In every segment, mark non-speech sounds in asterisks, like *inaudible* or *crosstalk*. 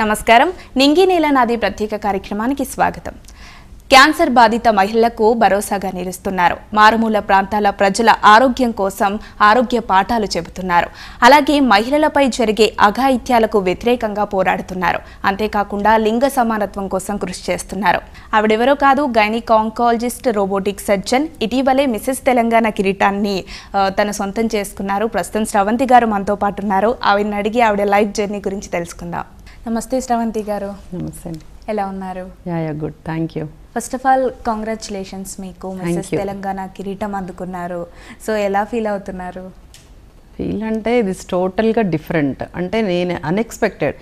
నమస్కారం నింగి నేల నాది ప్రత్యేక కార్యక్రమానికి స్వాగతం క్యాన్సర్ బాధిత మహిళలకు భరోసాగా నిలుస్తున్నారు మారుమూల ప్రాంతాల ప్రజల ఆరోగ్యం కోసం ఆరోగ్య పాఠాలు చెబుతున్నారు అలాగే మహిళలపై జరిగే అఘాయిత్యాలకు వ్యతిరేకంగా పోరాడుతున్నారు అంతేకాకుండా లింగ సమానత్వం కోసం కృషి చేస్తున్నారు ఆవిడెవరో కాదు గైనిక్ ఆంకాలజిస్ట్ రోబోటిక్ సర్జన్ ఇటీవలే మిసెస్ తెలంగాణ కిరీటాన్ని తన సొంతం చేసుకున్నారు ప్రస్తుతం శ్రవంతి గారు మనతో పాటు ఉన్నారు ఆవిడని అడిగి ఆవిడ లైఫ్ జర్నీ గురించి తెలుసుకుందాం నమస్తే శ్రవంతి గారు నమస్తే అండి ఎలా ఉన్నారు yeah good thank you first of all congratulations మీకు మిస్సెస్ తెలంగాణ కిరీటం అందుకున్నారు సో ఎలా ఫీల్ అవుతున్నారు ఫీల్ అంటే ఇది టోటల్గా డిఫరెంట్ అంటే నేను అన్ఎక్స్పెక్టెడ్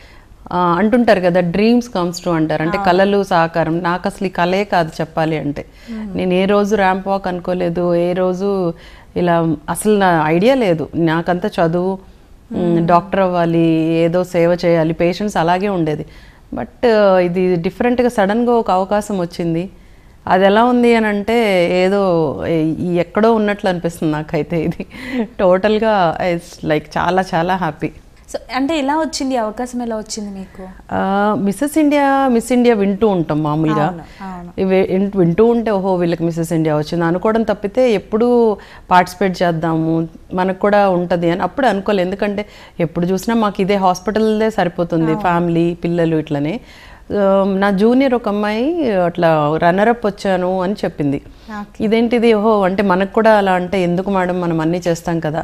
అంటుంటారు కదా డ్రీమ్స్ కమ్స్ టు అంటారు అంటే కళలు సహకారం నాకు అసలు ఈ కళే కాదు చెప్పాలి అంటే hmm. నేను ఏ రోజు ర్యాంప్ వాక్ అనుకోలేదు ఏ రోజు ఇలా అసలు నా ఐడియా లేదు నాకంతా చదువు Hmm. డాక్టర్ అవ్వాలి ఏదో సేవ చేయాలి పేషెంట్స్ అలాగే ఉండేది బట్ ఇది డిఫరెంట్గా సడన్గా ఒక అవకాశం వచ్చింది అది ఎలా ఉంది అని అంటే ఏదో ఎక్కడో ఉన్నట్లు అనిపిస్తుంది నాకైతే ఇది టోటల్గా ఇట్స్ లైక్ చాలా చాలా హ్యాపీ సో అంటే ఎలా వచ్చింది అవకాశం ఎలా వచ్చింది మీకు మిస్సెస్ ఇండియా మిస్ ఇండియా వింటూ ఉంటాం మామూలుగా వింటూ ఉంటే ఓహో వీళ్ళకి మిస్సెస్ ఇండియా వచ్చింది అనుకోవడం తప్పితే ఎప్పుడు పార్టిసిపేట్ చేద్దాము మనకు కూడా ఉంటుంది అని అప్పుడు అనుకోలేదు ఎందుకంటే ఎప్పుడు చూసినా మాకు ఇదే హాస్పిటల్దే సరిపోతుంది ఫ్యామిలీ పిల్లలు ఇట్లనే నా జూనియర్ ఒక అమ్మాయి అట్లా రన్నరప్ వచ్చాను అని చెప్పింది ఇదేంటిది ఓహో అంటే మనకు కూడా అలా అంటే ఎందుకు మేడం మనం అన్నీ చేస్తాం కదా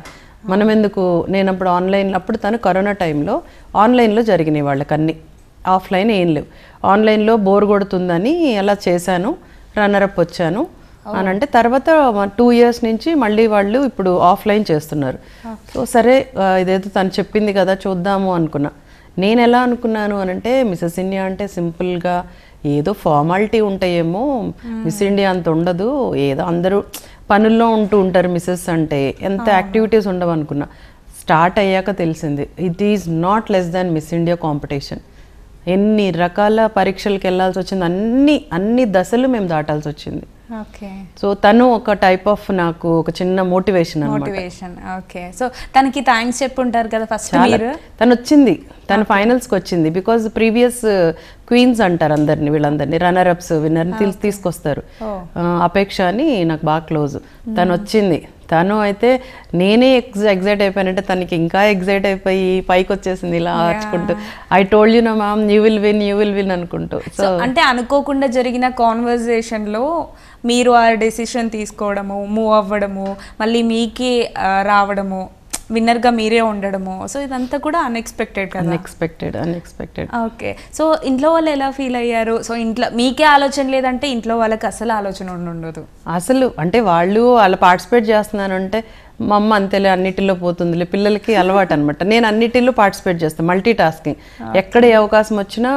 మనం ఎందుకు నేను అప్పుడు ఆన్లైన్లో అప్పుడు తను కరోనా టైంలో ఆన్లైన్లో జరిగినాయి వాళ్ళకి అన్ని ఆఫ్లైన్ ఏం లేవు ఆన్లైన్లో బోర్ కొడుతుందని అలా చేశాను రన్నరప్ వచ్చాను అని అంటే తర్వాత టూ ఇయర్స్ నుంచి మళ్ళీ వాళ్ళు ఇప్పుడు ఆఫ్లైన్ చేస్తున్నారు సో సరే ఇదేదో తను చెప్పింది కదా చూద్దాము అనుకున్నా నేను ఎలా అనుకున్నాను అని అంటే మిసెస్ ఇండియా అంటే సింపుల్గా ఏదో ఫార్మాలిటీ ఉంటాయేమో మిస్ ఇండియా అంత ఉండదు ఏదో అందరూ పనుల్లో ఉంటూ ఉంటారు మిస్సెస్ అంటే ఎంత యాక్టివిటీస్ ఉండవు అనుకున్నా స్టార్ట్ అయ్యాక తెలిసింది it is not less than Miss India competition ఎన్ని రకాల పరీక్షలకు వెళ్ళాల్సి వచ్చింది అన్ని అన్ని దశలు మేము దాటాల్సి వచ్చింది సో తను ఒక టైప్ ఆఫ్ నాకు ఒక చిన్న మోటివేషన్ మోటివేషన్ ఓకే సో తనకి థ్యాంక్స్ చెప్పుంటారు కదా ఫస్ట్ తను వచ్చింది తను కి వచ్చింది బికాస్ ప్రీవియస్ క్వీన్స్ అంటారు అందరినీ వీళ్ళందరినీ రన్నర్ అప్స్ విన్నర్ తీసుకొస్తారు oh. అపేక్ష అని నాకు బాగా క్లోజ్ hmm. తను వచ్చింది తను అయితే నేనే ఎక్స్ ఎగ్జైట్ అయిపోయానంటే తనకి ఇంకా ఎగ్జైట్ అయిపోయి పైకి వచ్చేసింది ఇలా ఆర్చుకుంటూ I told you no ma'am you will win you will win అనుకుంటూ సో అంటే అనుకోకుండా జరిగిన కాన్వర్జేషన్లో మీరు ఆ డెసిషన్ తీసుకోవడము మూవ్ అవ్వడము మళ్ళీ మీకే రావడము విన్నర్గా మీరే ఉండడము సో ఇదంతా కూడా unexpected unexpected unexpected okay so ఇంట్లో వాళ్ళు ఎలా ఫీల్ అయ్యారు సో ఇంట్లో మీకే ఆలోచన లేదంటే ఇంట్లో వాళ్ళకి అసలు ఆలోచన ఉండదు అసలు అంటే వాళ్ళు వాళ్ళు పార్టిసిపేట్ చేస్తున్నారు అంటే మా అమ్మ అంతేలే అన్నిటిలో పోతుందిలే పిల్లలకి అలవాటు అనమాట నేను అన్నిటిలో పార్టిసిపేట్ చేస్తాను మల్టీ టాస్కింగ్ ఎక్కడ ఏ అవకాశం వచ్చినా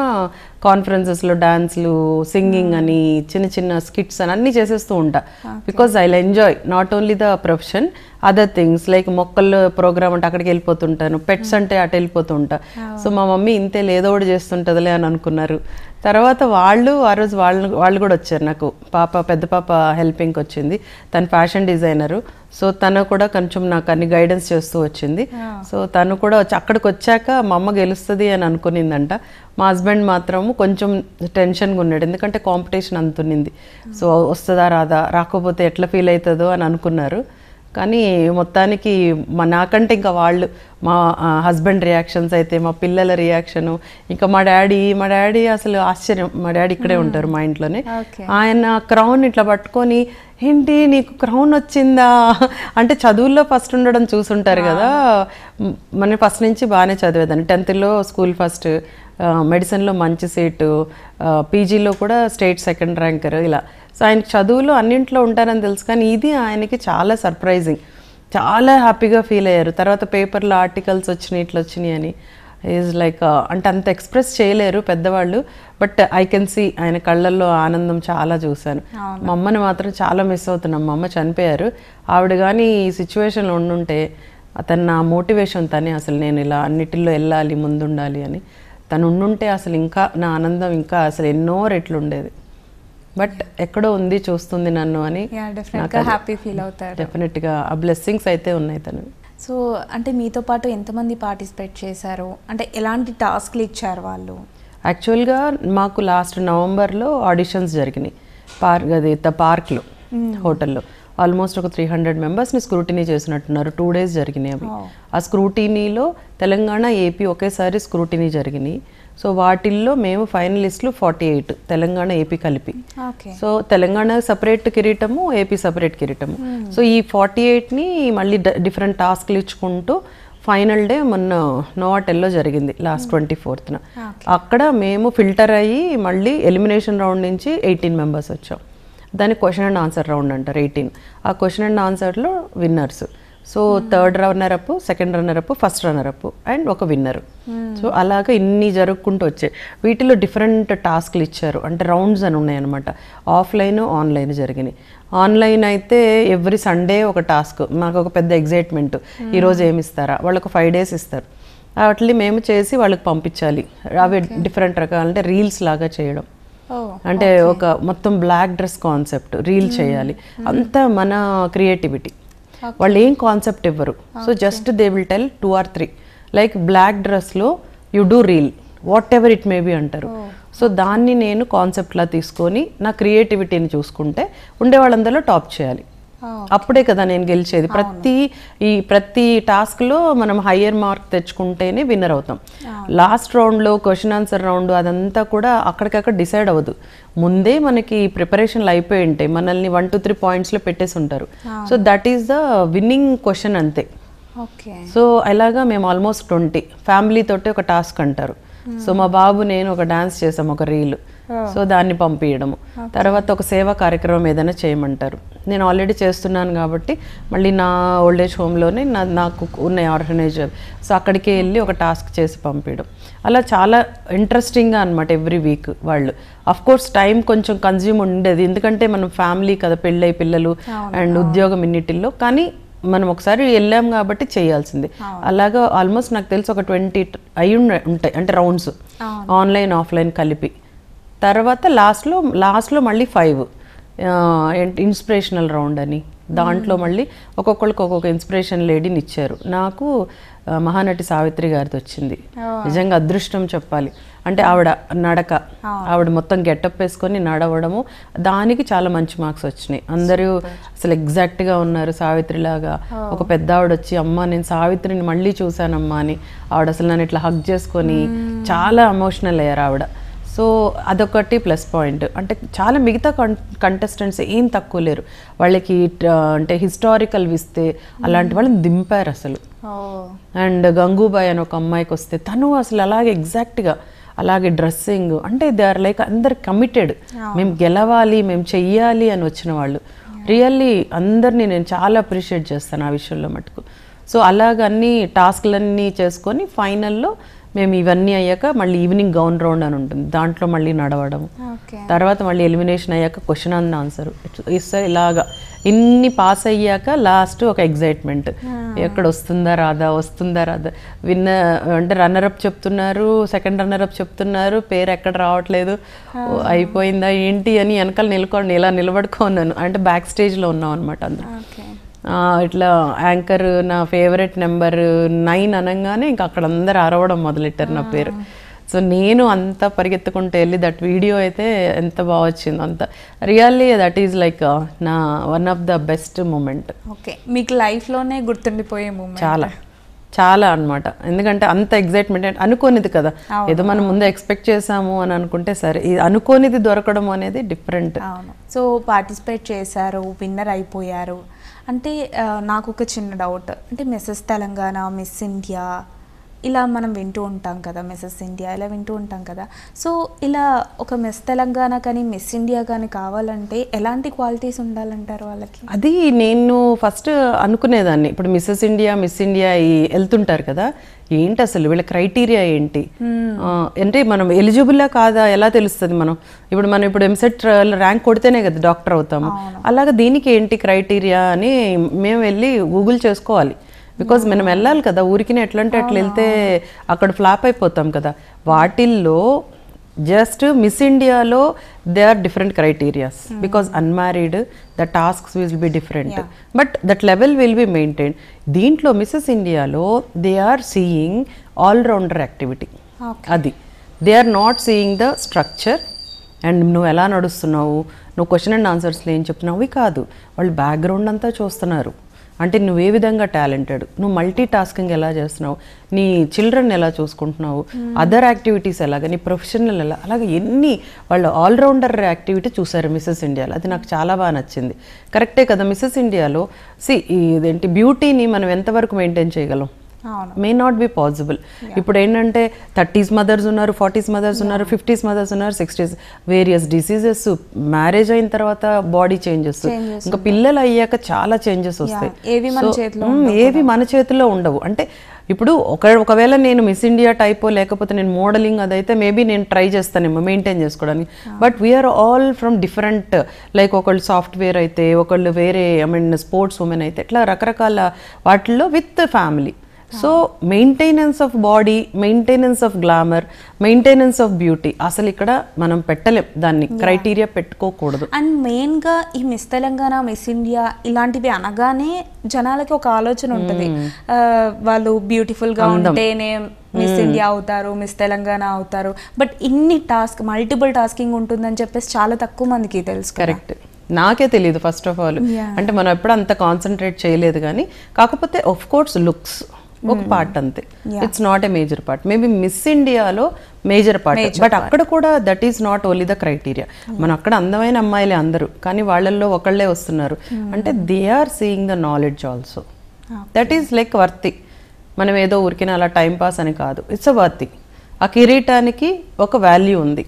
కాన్ఫరెన్సెస్లో డ్యాన్స్లు సింగింగ్ అని చిన్న చిన్న స్కిట్స్ అని అన్నీ చేసేస్తూ ఉంటా because I enjoy not only the profession other things like మొక్కల్లో ప్రోగ్రామ్ అంటే అక్కడికి వెళ్ళిపోతుంటాను పెట్స్ hmm. అంటే అటు వెళ్ళిపోతుంటా సో oh. మా మమ్మీ ఇంతే లేదో చేస్తుంటుందిలే అని అనుకున్నారు తర్వాత వాళ్ళు ఆ రోజు వాళ్ళు వాళ్ళు కూడా వచ్చారు నాకు పాప పెద్ద పాప హెల్పింగ్కి వచ్చింది తను ఫ్యాషన్ డిజైనరు సో తను కూడా కొంచెం నాకు అన్ని గైడెన్స్ చేస్తూ వచ్చింది సో తను కూడా వచ్చి అక్కడికి వచ్చాక మా అమ్మ గెలుస్తుంది అని అనుకునిందంట మా హస్బెండ్ మాత్రము కొంచెం టెన్షన్గా ఉన్నాడు ఎందుకంటే కాంపిటీషన్ అంత ఉన్నింది సో వస్తుందా రాదా రాకపోతే ఎట్లా ఫీల్ అవుతుందో అని అనుకున్నారు కానీ మొత్తానికి మా నాకంటే ఇంకా వాళ్ళు మా హస్బెండ్ రియాక్షన్స్ అయితే మా పిల్లల రియాక్షను ఇంకా మా డాడీ మా డాడీ అసలు ఆశ్చర్యం మా డాడీ ఇక్కడే ఉంటారు మా ఇంట్లోనే ఆయన క్రౌన్ ఇట్లా పట్టుకొని ఏంటి నీకు క్రౌన్ వచ్చిందా అంటే చదువుల్లో ఫస్ట్ ఉండడం చూసుంటారు కదా మన ఫస్ట్ నుంచి బాగానే చదివేదాన్ని టెన్త్లో స్కూల్ ఫస్ట్ మెడిసిన్లో మంచి సీటు పీజీలో కూడా స్టేట్ సెకండ్ ర్యాంకర్ ఇలా సో ఆయన చదువులో అన్నింట్లో ఉంటారని తెలుసు కానీ ఇది ఆయనకి చాలా సర్ప్రైజింగ్ చాలా హ్యాపీగా ఫీల్ అయ్యారు తర్వాత పేపర్లో ఆర్టికల్స్ వచ్చినాయి ఇట్లా వచ్చినాయి అని ఈజ్ లైక్ uh, అంటే అంత ఎక్స్ప్రెస్ చేయలేరు పెద్దవాళ్ళు బట్ ఐ కెన్ సీ ఆయన కళ్ళల్లో ఆనందం చాలా చూశాను మా అమ్మని మాత్రం చాలా మిస్ అవుతున్నాం మా అమ్మ చనిపోయారు ఆవిడ కానీ ఈ సిచ్యువేషన్లో ఉండుంటే అతను నా మోటివేషన్ తనే అసలు నేను ఇలా అన్నిటిలో వెళ్ళాలి ముందుండాలి అని తను ఉండుంటే అసలు ఇంకా నా ఆనందం ఇంకా అసలు ఎన్నో రెట్లు ఉండేది బట్ ఎక్కడో ఉంది చూస్తుంది నన్ను అని హ్యాపీ ఫీల్ అవుతారు డెఫినెట్గా ఆ బ్లెస్సింగ్స్ అయితే ఉన్నాయి తను సో అంటే మీతో పాటు ఎంతమంది పార్టిసిపేట్ చేశారు అంటే ఎలాంటి టాస్క్లు ఇచ్చారు వాళ్ళు యాక్చువల్గా మాకు లాస్ట్ నవంబర్లో ఆడిషన్స్ జరిగినాయి పార్క్ అది పార్క్లో hmm. హోటల్లో ఆల్మోస్ట్ ఒక త్రీ హండ్రెడ్ మెంబర్స్ని స్క్రూటినీ చేసినట్టున్నారు టూ డేస్ జరిగినాయి అవి ఆ స్క్రూటినీలో తెలంగాణ ఏపీ ఒకేసారి స్క్రూటినీ జరిగినాయి సో వాటిల్లో మేము ఫైనలిస్టులు ఫార్టీ ఎయిట్ తెలంగాణ ఏపీ కలిపి సో తెలంగాణ సపరేట్ కిరీటము ఏపీ సపరేట్ కిరీటము సో hmm. ఈ ఫార్టీ ఎయిట్ని మళ్ళీ డిఫరెంట్ టాస్క్లు ఇచ్చుకుంటూ ఫైనల్ డే మొన్న నోవాటెల్లో జరిగింది లాస్ట్ ట్వంటీ ఫోర్త్న అక్కడ మేము ఫిల్టర్ అయ్యి మళ్ళీ ఎలిమినేషన్ రౌండ్ నుంచి ఎయిటీన్ మెంబర్స్ వచ్చాం దాన్ని క్వశ్చన్ అండ్ ఆన్సర్ రౌండ్ అంటారు ఎయిటీన్ ఆ క్వశ్చన్ అండ్ ఆన్సర్లో winners so third runner up second runner up first runner up and ఒక విన్నర్ సో అలాగ ఇన్ని జరుగుకుంటూ వచ్చాయి వీటిలో డిఫరెంట్ టాస్క్లు ఇచ్చారు అంటే రౌండ్స్ అని ఉన్నాయన్నమాట ఆఫ్లైన్ ఆన్లైన్ జరిగినాయి ఆన్లైన్ అయితే ఎవ్రీ సండే ఒక టాస్క్ మాకు ఒక పెద్ద ఎగ్జైట్మెంట్ hmm. ఈరోజు ఏమి ఇస్తారా వాళ్ళకు ఫైవ్ డేస్ ఇస్తారు వాటిని మేము చేసి వాళ్ళకి పంపించాలి అవి డిఫరెంట్ రకాలంటే రీల్స్ లాగా చేయడం Oh, అంటే ఒక మొత్తం బ్లాక్ డ్రెస్ కాన్సెప్ట్ రీల్ చేయాలి hmm. అంతా మన క్రియేటివిటీ వాళ్ళు ఏం కాన్సెప్ట్ ఇవ్వరు so just they will tell two or three like black డ్రెస్లో you do reel whatever it may be అంటారు సో oh, దాన్ని నేను కాన్సెప్ట్లా తీసుకొని నా క్రియేటివిటీని చూసుకుంటే ఉండే వాళ్ళందరిలో టాప్ చేయాలి అప్పుడే కదా నేను గెలిచేది ప్రతి ఈ ప్రతి టాస్క్లో మనం హయ్యర్ మార్క్ తెచ్చుకుంటేనే విన్నర్ అవుతాం లాస్ట్ రౌండ్లో క్వశ్చన్ ఆన్సర్ రౌండ్ అదంతా కూడా అక్కడికక్కడ డిసైడ్ అవ్వదు ముందే మనకి ప్రిపరేషన్లు అయిపోయి ఉంటాయి మనల్ని వన్ టూ త్రీ పాయింట్స్లో పెట్టేసి ఉంటారు so that is the winning question అంతే సో అలాగా మేము ఆల్మోస్ట్ ట్వంటీ ఫ్యామిలీతోటి ఒక టాస్క్ అంటారు సో hmm. మా బాబు నేను ఒక డాన్స్ చేసాం ఒక రీల్ సో దాన్ని పంపించడము తర్వాత ఒక సేవా కార్యక్రమం ఏదైనా చేయమంటారు నేను ఆల్రెడీ చేస్తున్నాను కాబట్టి మళ్ళీ నా ఓల్డ్ ఏజ్ హోమ్లోనే నా నాకు ఉన్న ఆర్గనైజ్ సో అక్కడికే వెళ్ళి ఒక టాస్క్ చేసి పంపించడం అలా చాలా ఇంట్రెస్టింగ్గా అనమాట ఎవ్రీ వీక్ వాళ్ళు అఫ్ కోర్స్ టైం కొంచెం కన్జ్యూమ్ ఉండేది ఎందుకంటే మనం ఫ్యామిలీ కదా పెళ్ళై పిల్లలు అండ్ ఉద్యోగం ఇన్నిటిల్లో కానీ మనం ఒకసారి వెళ్ళాం కాబట్టి చేయాల్సింది అలాగా ఆల్మోస్ట్ నాకు తెలిసి ఒక ట్వంటీ అయి ఉంటాయి అంటే రౌండ్స్ ఆన్లైన్ ఆఫ్లైన్ కలిపి తర్వాత లాస్ట్లో లాస్ట్లో మళ్ళీ ఫైవ్ ఇన్స్పిరేషనల్ రౌండ్ అని దాంట్లో మళ్ళీ ఒక్కొక్కరికి ఒక్కొక్క ఇన్స్పిరేషన్ లేడీని ఇచ్చారు నాకు మహానటి సావిత్రి గారితో వచ్చింది నిజంగా అదృష్టం చెప్పాలి అంటే ఆవిడ నడక ఆవిడ మొత్తం గెటప్ వేసుకొని నడవడము దానికి చాలా మంచి మార్క్స్ వచ్చినాయి అందరూ అసలు ఎగ్జాక్ట్గా ఉన్నారు సావిత్రిలాగా ఒక పెద్ద ఆవిడ వచ్చి అమ్మ నేను సావిత్రిని మళ్ళీ చూశానమ్మా అని ఆవిడ అసలు నన్ను ఇట్లా హగ్ చేసుకొని చాలా ఎమోషనల్ అయ్యారు ఆవిడ సో అదొకటి ప్లస్ పాయింట్ అంటే చాలా మిగతా కం కంటెస్టెంట్స్ ఏం తక్కువ లేరు వాళ్ళకి అంటే హిస్టారికల్ విస్తే అలాంటి వాళ్ళని దింపారు అసలు అండ్ గంగూబాయ్ అని ఒక అమ్మాయికి వస్తే తను అసలు అలాగే ఎగ్జాక్ట్గా అలాగే డ్రెస్సింగ్ అంటే దే ఆర్ లైక్ అందరు కమిటెడ్ మేము గెలవాలి మేము చెయ్యాలి అని వచ్చిన వాళ్ళు రియల్లీ అందరినీ నేను చాలా అప్రిషియేట్ చేస్తాను ఆ విషయంలో మటుకు సో అలాగన్నీ టాస్క్లన్నీ చేసుకొని ఫైనల్లో మేము ఇవన్నీ అయ్యాక మళ్ళీ ఈవినింగ్ గౌన్ రౌండ్ అని ఉంటుంది దాంట్లో మళ్ళీ నడవడం తర్వాత మళ్ళీ ఎలిమినేషన్ అయ్యాక క్వశ్చన్ అండ్ ఆన్సర్ ఇస్తారు ఇలాగా ఇన్ని పాస్ అయ్యాక లాస్ట్ ఒక ఎగ్జైట్మెంట్ ఎక్కడ వస్తుందా రాదా వస్తుందా రాదా విన్న అంటే రన్నర్ అప్ చెప్తున్నారు సెకండ్ రన్నర్ అప్ చెప్తున్నారు పేరు ఎక్కడ రావట్లేదు అయిపోయిందా ఏంటి అని వెనకాల నిలకొని ఇలా నిలబడుకున్నాను అంటే బ్యాక్ స్టేజ్లో ఉన్నాం అనమాట అందరూ ఇట్లా యాంకర్ నా ఫేవరెట్ నెంబర్ నైన్ అనగానే ఇంకా అక్కడ అందరు అరవడం మొదలెట్టారు నా పేరు సో నేను అంత పరిగెత్తుకుంటే వెళ్ళి దట్ వీడియో అయితే ఎంత బాగా వచ్చిందో అంత రియల్లీ దట్ ఈజ్ లైక్ నా one of the best moment okay మీకు లైఫ్లోనే గుర్తుండిపోయే మూమెంట్ చాలా చాలా అనమాట ఎందుకంటే అంత ఎగ్జైట్మెంట్ అనుకోనిది కదా ఏదో మనం ముందు ఎక్స్పెక్ట్ చేసాము అని అనుకుంటే సరే ఇది అనుకోనిది దొరకడం అనేది డిఫరెంట్ సో పార్టిసిపేట్ చేశారు విన్నర్ అయిపోయారు అంటే నాకు ఒక చిన్న డౌట్ అంటే మిస్సెస్ తెలంగాణ మిస్ ఇండియా ఇలా మనం వింటూ ఉంటాం కదా మిస్సెస్ ఇండియా ఇలా వింటూ ఉంటాం కదా సో ఇలా ఒక మిస్ తెలంగాణ కానీ మిస్ ఇండియా కానీ కావాలంటే ఎలాంటి క్వాలిటీస్ ఉండాలంటారు వాళ్ళకి అది నేను ఫస్ట్ అనుకునేదాన్ని ఇప్పుడు మిస్సెస్ ఇండియా మిస్ ఇండియా వెళ్తుంటారు కదా ఏంటి అసలు వీళ్ళ క్రైటీరియా ఏంటి hmm. అంటే మనం ఎలిజిబుల్లా కాదా ఎలా తెలుస్తుంది మనం ఇప్పుడు మనం ఇప్పుడు ఎంసెట్ ర్యాంక్ e కొడితేనే కదా డాక్టర్ అవుతాము అలాగే దీనికి ఏంటి క్రైటీరియా అని మేము వెళ్ళి గూగుల్ చేసుకోవాలి బికాజ్ మనం వెళ్ళాలి కదా ఊరికినే ఎట్లంటే అట్లా వెళ్తే అక్కడ ఫ్లాప్ అయిపోతాం కదా వాటిల్లో జస్ట్ మిస్ ఇండియాలో they are different criterias because unmarried the task will be different but that level will be maintain దీంట్లో మిస్సెస్ ఇండియాలో they are seeing allrounder activity అది they are not seeing the structure and నువ్వు ఎలా నడుస్తున్నావు నువ్వు question and ఆన్సర్స్లో ఏం చెప్తున్నావు కాదు వాళ్ళు బ్యాక్గ్రౌండ్ అంతా చూస్తున్నారు అంటే నువ్వు ఏ విధంగా టాలెంటెడ్ నువ్వు మల్టీ టాస్కింగ్ ఎలా చేస్తున్నావు నీ చిల్డ్రన్ ఎలా చూసుకుంటున్నావు అదర్ యాక్టివిటీస్ ఎలాగ నీ ప్రొఫెషనల్ ఎలా అలాగే ఎన్ని వాళ్ళు ఆల్రౌండర్ యాక్టివిటీ చూశారు మిస్సెస్ ఇండియాలో అది నాకు చాలా బాగా నచ్చింది కరెక్టే కదా మిస్సెస్ ఇండియాలో సి ఇదేంటి బ్యూటీని మనం ఎంతవరకు మెయింటైన్ చేయగలం మే నాట్ బి పాసిబుల్ ఇప్పుడు ఏంటంటే థర్టీస్ మదర్స్ ఉన్నారు ఫార్టీస్ మదర్స్ ఉన్నారు ఫిఫ్టీస్ మదర్స్ ఉన్నారు సిక్స్టీస్ వేరియస్ డిసీజెస్ మ్యారేజ్ అయిన తర్వాత బాడీ చేంజెస్ ఇంకా పిల్లలు అయ్యాక చాలా చేంజెస్ వస్తాయి ఏవి మన చేతిలో ఉండవు అంటే ఇప్పుడు ఒక ఒకవేళ నేను మిస్ ఇండియా టైపో లేకపోతే నేను మోడలింగ్ అదైతే మేబీ నేను ట్రై చేస్తానేమో మెయింటైన్ చేసుకోవడానికి but we are all from different like ఒకళ్ళు సాఫ్ట్వేర్ అయితే ఒకళ్ళు వేరే ఐ మీన్ స్పోర్ట్స్ ఉమెన్ అయితే ఇట్లా రకరకాల వాటిల్లో with family so maintenance of body maintenance of glamour maintenance of beauty అసలు ఇక్కడ మనం పెట్టలేం దాన్ని క్రైటీరియా పెట్టుకోకూడదు అండ్ మెయిన్ గా ఈ మిస్ తెలంగాణ మిస్ ఇండియా ఇలాంటివి అనగానే జనాలకి ఒక ఆలోచన ఉంటుంది hmm. వాళ్ళు బ్యూటిఫుల్ గా ఉంటేనే మిస్ ఇండియా hmm. అవుతారు మిస్ తెలంగాణ అవుతారు బట్ ఇన్ని టాస్క్ మల్టిపుల్ టాస్కింగ్ ఉంటుందని చెప్పేసి చాలా తక్కువ మందికి తెలుసు కరెక్ట్ నాకే తెలియదు ఫస్ట్ ఆఫ్ ఆల్ అంటే మనం ఎప్పుడు అంత కాన్సన్ట్రేట్ చేయలేదు కానీ కాకపోతే ఆఫ్ కోర్స్ లుక్స్ ఒక పార్ట్ hmm. అంతే it's not a major part maybe Miss ఇండియాలో మేజర్ పార్ట్ బట్ అక్కడ కూడా that is not only the criteria మన అక్కడ అందమైన అమ్మాయిలే అందరూ కానీ వాళ్ళల్లో ఒకళ్ళే వస్తున్నారు hmm. అంటే they are seeing the knowledge also that is like worthy మనం ఏదో ఉరికిన అలా టైం పాస్ అని కాదు ఇట్స్ అ వర్తి ఆ కిరీటానికి ఒక వాల్యూ ఉంది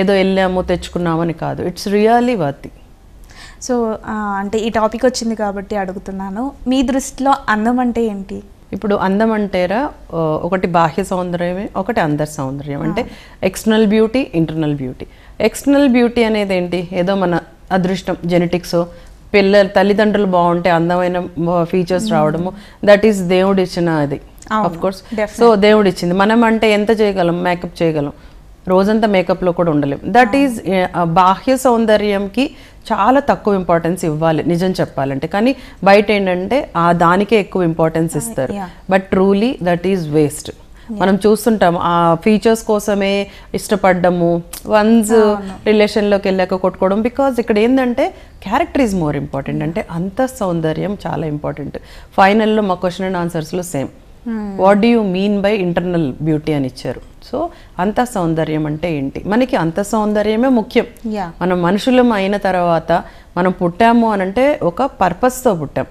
ఏదో వెళ్ళాము తెచ్చుకున్నామని కాదు ఇట్స్ రియల్లీ వర్తి సో అంటే ఈ టాపిక్ వచ్చింది కాబట్టి అడుగుతున్నాను మీ దృష్టిలో అందం అంటే ఏంటి ఇప్పుడు అందం అంటేరా ఒకటి బాహ్య సౌందర్యమే ఒకటి అందరి సౌందర్యం అంటే external beauty internal beauty external beauty అనేది ఏంటి ఏదో మన అదృష్టం జెనెటిక్స్ పిల్లలు తల్లిదండ్రులు బాగుంటే అందమైన ఫీచర్స్ hmm. రావడము దట్ ఈస్ దేవుడు ఇచ్చిన అది ఆఫ్ కోర్స్ సో దేవుడు ఇచ్చింది మనం అంటే ఎంత చేయగలం మేకప్ చేయగలం రోజంతా మేకప్లో కూడా ఉండలేము దట్ ఈజ్ బాహ్య సౌందర్యంకి చాలా తక్కువ ఇంపార్టెన్స్ ఇవ్వాలి నిజం చెప్పాలంటే కానీ బయట ఏంటంటే ఆ దానికే ఎక్కువ ఇంపార్టెన్స్ ఇస్తారు but truly that is waste మనం చూస్తుంటాం ఆ ఫీచర్స్ కోసమే ఇష్టపడ్డము వన్స్ రిలేషన్లోకి వెళ్ళాక కొట్టుకోవడం బికాజ్ ఇక్కడ ఏంటంటే క్యారెక్టర్ ఈజ్ మోర్ ఇంపార్టెంట్ అంటే అంత సౌందర్యం చాలా ఇంపార్టెంట్ ఫైనల్లో మా క్వశ్చన్ అండ్ ఆన్సర్స్లో same what do you mean by internal beauty అని ఇచ్చారు సో అంత సౌందర్యం అంటే ఏంటి మనకి అంత సౌందర్యమే ముఖ్యం మనం మనుషులం అయిన తర్వాత మనం పుట్టాము అని అంటే ఒక పర్పస్తో పుట్టాం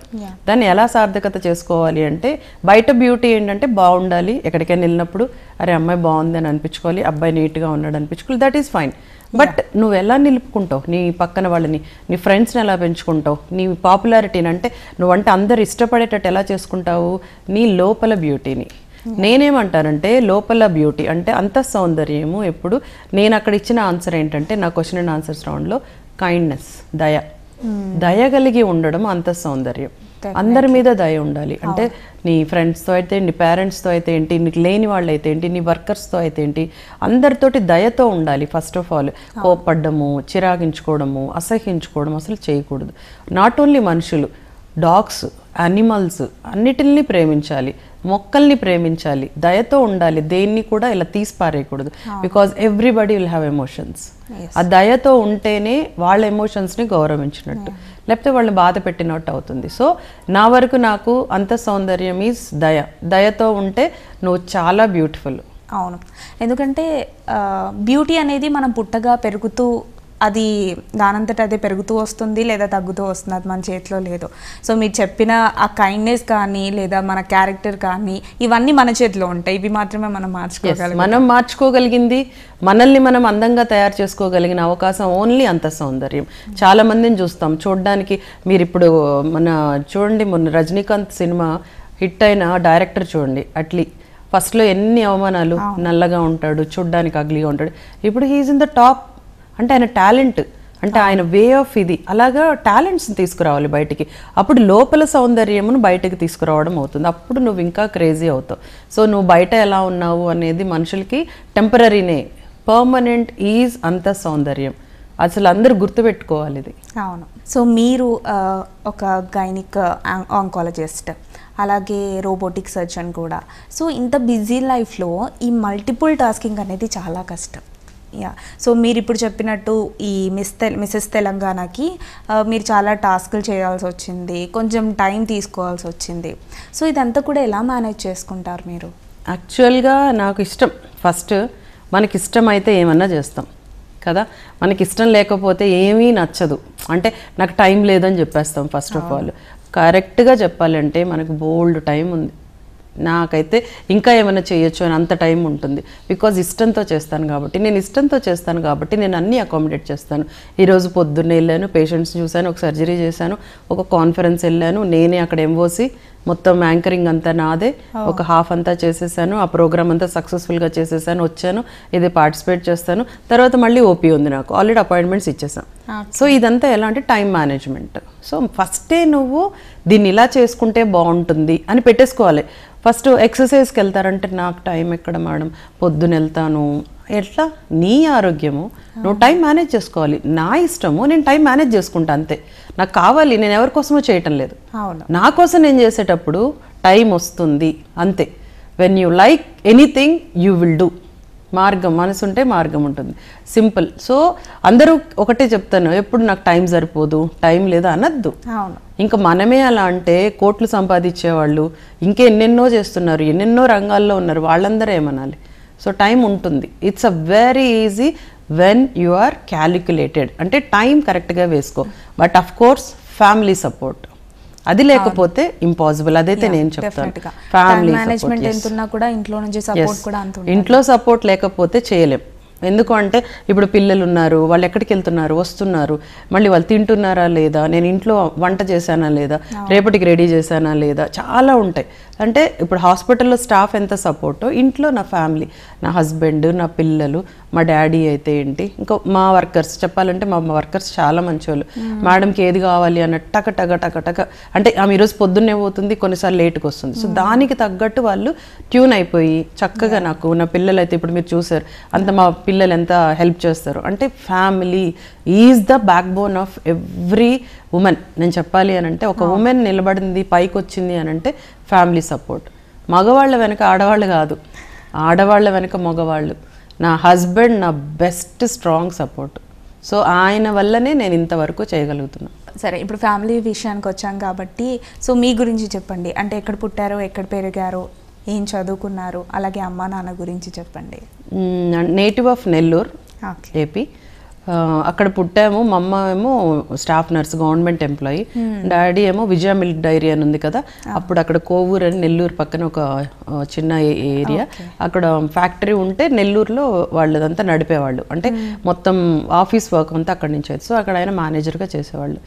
దాన్ని ఎలా సార్థకత చేసుకోవాలి అంటే బయట బ్యూటీ ఏంటంటే బాగుండాలి ఎక్కడికైనా వెళ్ళినప్పుడు అరే అమ్మాయి బాగుంది అని అనిపించుకోవాలి అబ్బాయి నీట్గా ఉన్నాడు అనిపించుకోవాలి దట్ ఈస్ ఫైన్ బట్ నువ్వు ఎలా నిలుపుకుంటావు నీ పక్కన వాళ్ళని నీ ఫ్రెండ్స్ని ఎలా పెంచుకుంటావు నీ పాపులారిటీని అంటే నువ్వు అంటే అందరు ఇష్టపడేటట్టు ఎలా చేసుకుంటావు నీ లోపల బ్యూటీని నేనేమంటానంటే లోపల బ్యూటీ అంటే అంత సౌందర్యము ఎప్పుడు నేను అక్కడ ఇచ్చిన ఆన్సర్ ఏంటంటే నా క్వశ్చన్ అండ్ ఆన్సర్స్ రౌండ్లో కైండ్నెస్ దయ hmm. దయ కలిగి ఉండడం అంత సౌందర్యం అందరి మీద దయ ఉండాలి అంటే నీ ఫ్రెండ్స్తో అయితే నీ పేరెంట్స్తో అయితే ఏంటి నీకు లేని వాళ్ళు అయితే ఏంటి నీ వర్కర్స్తో అయితే ఏంటి అందరితోటి దయతో ఉండాలి ఫస్ట్ ఆఫ్ ఆల్ కోప్పడ్డము చిరాగించుకోవడము అసహించుకోవడం అసలు చేయకూడదు నాట్ ఓన్లీ మనుషులు డాగ్స్ యానిమల్స్ అన్నిటిని ప్రేమించాలి మొక్కల్ని ప్రేమించాలి దయతో ఉండాలి దేన్ని కూడా ఇలా తీసి పారేయకూడదు because everybody will have emotions ఆ దయతో ఉంటేనే వాళ్ళ ఎమోషన్స్ని గౌరవించినట్టు లేకపోతే వాళ్ళని బాధ పెట్టినట్టు అవుతుంది సో నా వరకు నాకు అంత సౌందర్యం ఈజ్ దయ దయతో ఉంటే నువ్వు చాలా బ్యూటిఫుల్ అవును ఎందుకంటే బ్యూటీ అనేది మనం పుట్టగా పెరుగుతూ అది దానంతట అదే పెరుగుతూ వస్తుంది లేదా తగ్గుతూ వస్తుంది అది మన చేతిలో లేదు సో మీరు చెప్పిన ఆ కైండ్నెస్ కానీ లేదా మన క్యారెక్టర్ కానీ ఇవన్నీ మన చేతిలో ఉంటాయి ఇవి మాత్రమే మనం మార్చుకోగలం మనం మార్చుకోగలిగింది మనల్ని మనం అందంగా తయారు చేసుకోగలిగిన అవకాశం ఓన్లీ అంత సౌందర్యం చాలా మందిని చూస్తాం చూడడానికి మీరు ఇప్పుడు మన చూడండి మొన్న రజనీకాంత్ సినిమా హిట్ అయిన డైరెక్టర్ చూడండి అట్లీ ఫస్ట్లో ఎన్ని అవమానాలు నల్లగా ఉంటాడు చూడ్డానికి అగ్లీగా ఉంటాడు ఇప్పుడు హీఈస్ ఇన్ ద టాప్ అంటే ఆయన టాలెంట్ అంటే ఆయన వే ఆఫ్ ఇది అలాగా టాలెంట్స్ని తీసుకురావాలి బయటికి అప్పుడు లోపల సౌందర్యమును బయటకు తీసుకురావడం అవుతుంది అప్పుడు నువ్వు ఇంకా క్రేజీ అవుతావు సో నువ్వు బయట ఎలా ఉన్నావు అనేది మనుషులకి టెంపరీనే పర్మనెంట్ ఈజ్ అంత సౌందర్యం అసలు అందరూ గుర్తుపెట్టుకోవాలి ఇది అవును సో మీరు ఒక గైనిక్ ఆంకాలజిస్ట్ అలాగే రోబోటిక్ సర్జన్ కూడా సో ఇంత బిజీ లైఫ్లో ఈ మల్టిపుల్ టాస్కింగ్ అనేది చాలా కష్టం యా సో మీరు ఇప్పుడు చెప్పినట్టు ఈ మిస్ తె మిస్సెస్ తెలంగాణకి uh, మీరు చాలా టాస్కులు చేయాల్సి వచ్చింది కొంచెం టైం తీసుకోవాల్సి వచ్చింది సో ఇదంతా కూడా ఎలా మేనేజ్ చేసుకుంటారు మీరు యాక్చువల్గా నాకు ఇష్టం ఫస్ట్ మనకి ఇష్టం అయితే ఏమన్నా చేస్తాం కదా మనకి ఇష్టం లేకపోతే ఏమీ నచ్చదు అంటే నాకు టైం లేదని చెప్పేస్తాం ఫస్ట్ ఆఫ్ ఆల్ కరెక్ట్గా చెప్పాలంటే మనకు బోల్డ్ టైం ఉంది నాకైతే ఇంకా ఏమైనా చేయొచ్చు అని అంత టైం ఉంటుంది బికాజ్ ఇష్టంతో చేస్తాను కాబట్టి నేను ఇష్టంతో చేస్తాను కాబట్టి నేను అన్నీ అకామిడేట్ చేస్తాను ఈరోజు పొద్దున్నే వెళ్ళాను పేషెంట్స్ చూశాను ఒక సర్జరీ చేశాను ఒక కాన్ఫరెన్స్ వెళ్ళాను నేనే అక్కడ ఎంఓసి మొత్తం యాంకరింగ్ అంతా నాదే oh. ఒక హాఫ్ అంతా చేసేసాను ఆ ప్రోగ్రామ్ అంతా సక్సెస్ఫుల్గా చేసేసాను వచ్చాను ఇది పార్టిసిపేట్ చేస్తాను తర్వాత మళ్ళీ ఓపీ ఉంది నాకు ఆల్రెడీ అపాయింట్మెంట్స్ ఇచ్చేసాం సో ఇదంతా ఎలా అంటే టైం మేనేజ్మెంట్ సో ఫస్టే నువ్వు దీన్ని ఇలా చేసుకుంటే బాగుంటుంది అని పెట్టేసుకోవాలి ఫస్ట్ ఎక్సర్సైజ్కి వెళ్తారంటే నాకు టైం ఎక్కడ మేడం పొద్దున వెళ్తాను ఎట్లా నీ ఆరోగ్యము నువ్వు టైం మేనేజ్ చేసుకోవాలి నా ఇష్టము నేను టైం మేనేజ్ చేసుకుంటా అంతే నాకు కావాలి నేను ఎవరి కోసమో చేయటం లేదు నా కోసం నేను చేసేటప్పుడు టైం వస్తుంది అంతే when you like anything you will do మార్గం మనసు ఉంటే మార్గం ఉంటుంది సింపుల్ సో అందరూ ఒకటే చెప్తాను ఎప్పుడు నాకు టైం సరిపోదు టైం లేదా అనద్దు ఇంకా మనమే అలా అంటే కోట్లు సంపాదించేవాళ్ళు ఇంకా ఎన్నెన్నో చేస్తున్నారు ఎన్నెన్నో రంగాల్లో ఉన్నారు వాళ్ళందరూ ఏమనాలి సో టైం ఉంటుంది it's uh very easy when you are calculated అంటే టైం కరెక్ట్గా వేసుకో but of course family support అది లేకపోతే ఇంపాసిబుల్ అదైతే నేను చెప్తాను ఫ్యామిలీ మేనేజ్మెంట్ ఎంత ఉన్నా కూడా ఇంట్లో నుంచి సపోర్ట్ కూడా అంత ఇంట్లో సపోర్ట్ లేకపోతే చేయలేం ఎందుకు అంటే ఇప్పుడు పిల్లలు ఉన్నారు వాళ్ళు ఎక్కడికి వెళ్తున్నారు వస్తున్నారు మళ్ళీ వాళ్ళు తింటున్నారా లేదా నేను ఇంట్లో వంట చేశానా లేదా రేపటికి రెడీ చేశానా లేదా చాలా ఉంటాయి అంటే ఇప్పుడు హాస్పిటల్లో స్టాఫ్ ఎంత సపోర్టో ఇంట్లో నా ఫ్యామిలీ నా హస్బెండ్ నా పిల్లలు మా డాడీ అయితే ఏంటి ఇంకో మా వర్కర్స్ చెప్పాలంటే మా వర్కర్స్ చాలా మంచివాళ్ళు మేడంకి ఏది కావాలి అన్న టక టగ టక టక అంటే ఆమె ఈరోజు పొద్దున్నే పోతుంది కొన్నిసార్లు లేట్కి వస్తుంది సో దానికి తగ్గట్టు వాళ్ళు ట్యూన్ అయిపోయి చక్కగా నాకు నా పిల్లలు అయితే ఇప్పుడు మీరు చూసారు అంత మా పిల్లలు ఎంత హెల్ప్ చేస్తారు అంటే family is the backbone of every women నేను చెప్పాలి అని అంటే ఒక ఉమెన్ నిలబడింది పైకి వచ్చింది అని అంటే ఫ్యామిలీ సపోర్ట్ మగవాళ్ళ వెనక ఆడవాళ్ళు కాదు ఆడవాళ్ళ వెనక మగవాళ్ళు నా హస్బెండ్ నా బెస్ట్ స్ట్రాంగ్ సపోర్ట్ సో ఆయన వల్లనే నేను ఇంతవరకు చేయగలుగుతున్నాను సరే ఇప్పుడు ఫ్యామిలీ విషయానికి వచ్చాం కాబట్టి సో మీ గురించి చెప్పండి అంటే ఎక్కడ పుట్టారో ఎక్కడ పెరిగారు ఏం చదువుకున్నారు అలాగే అమ్మా నాన్న గురించి చెప్పండి నేటివ్ ఆఫ్ నెల్లూరు ఏపీ అక్కడ పుట్టాము మా అమ్మ ఏమో staff nurse government employee hmm. Daddy ఏమో విజయ మిల్క్ డైరీ అని ఉంది కదా అప్పుడు అక్కడ కోవూరు అని నెల్లూరు పక్కన ఒక చిన్న ఏరియా అక్కడ ఫ్యాక్టరీ ఉంటే నెల్లూరులో వాళ్ళదంతా నడిపేవాళ్ళు అంటే hmm. మొత్తం ఆఫీస్ వర్క్ అంతా అక్కడి నుంచి సో అక్కడ ఆయన మేనేజర్గా చేసేవాళ్ళు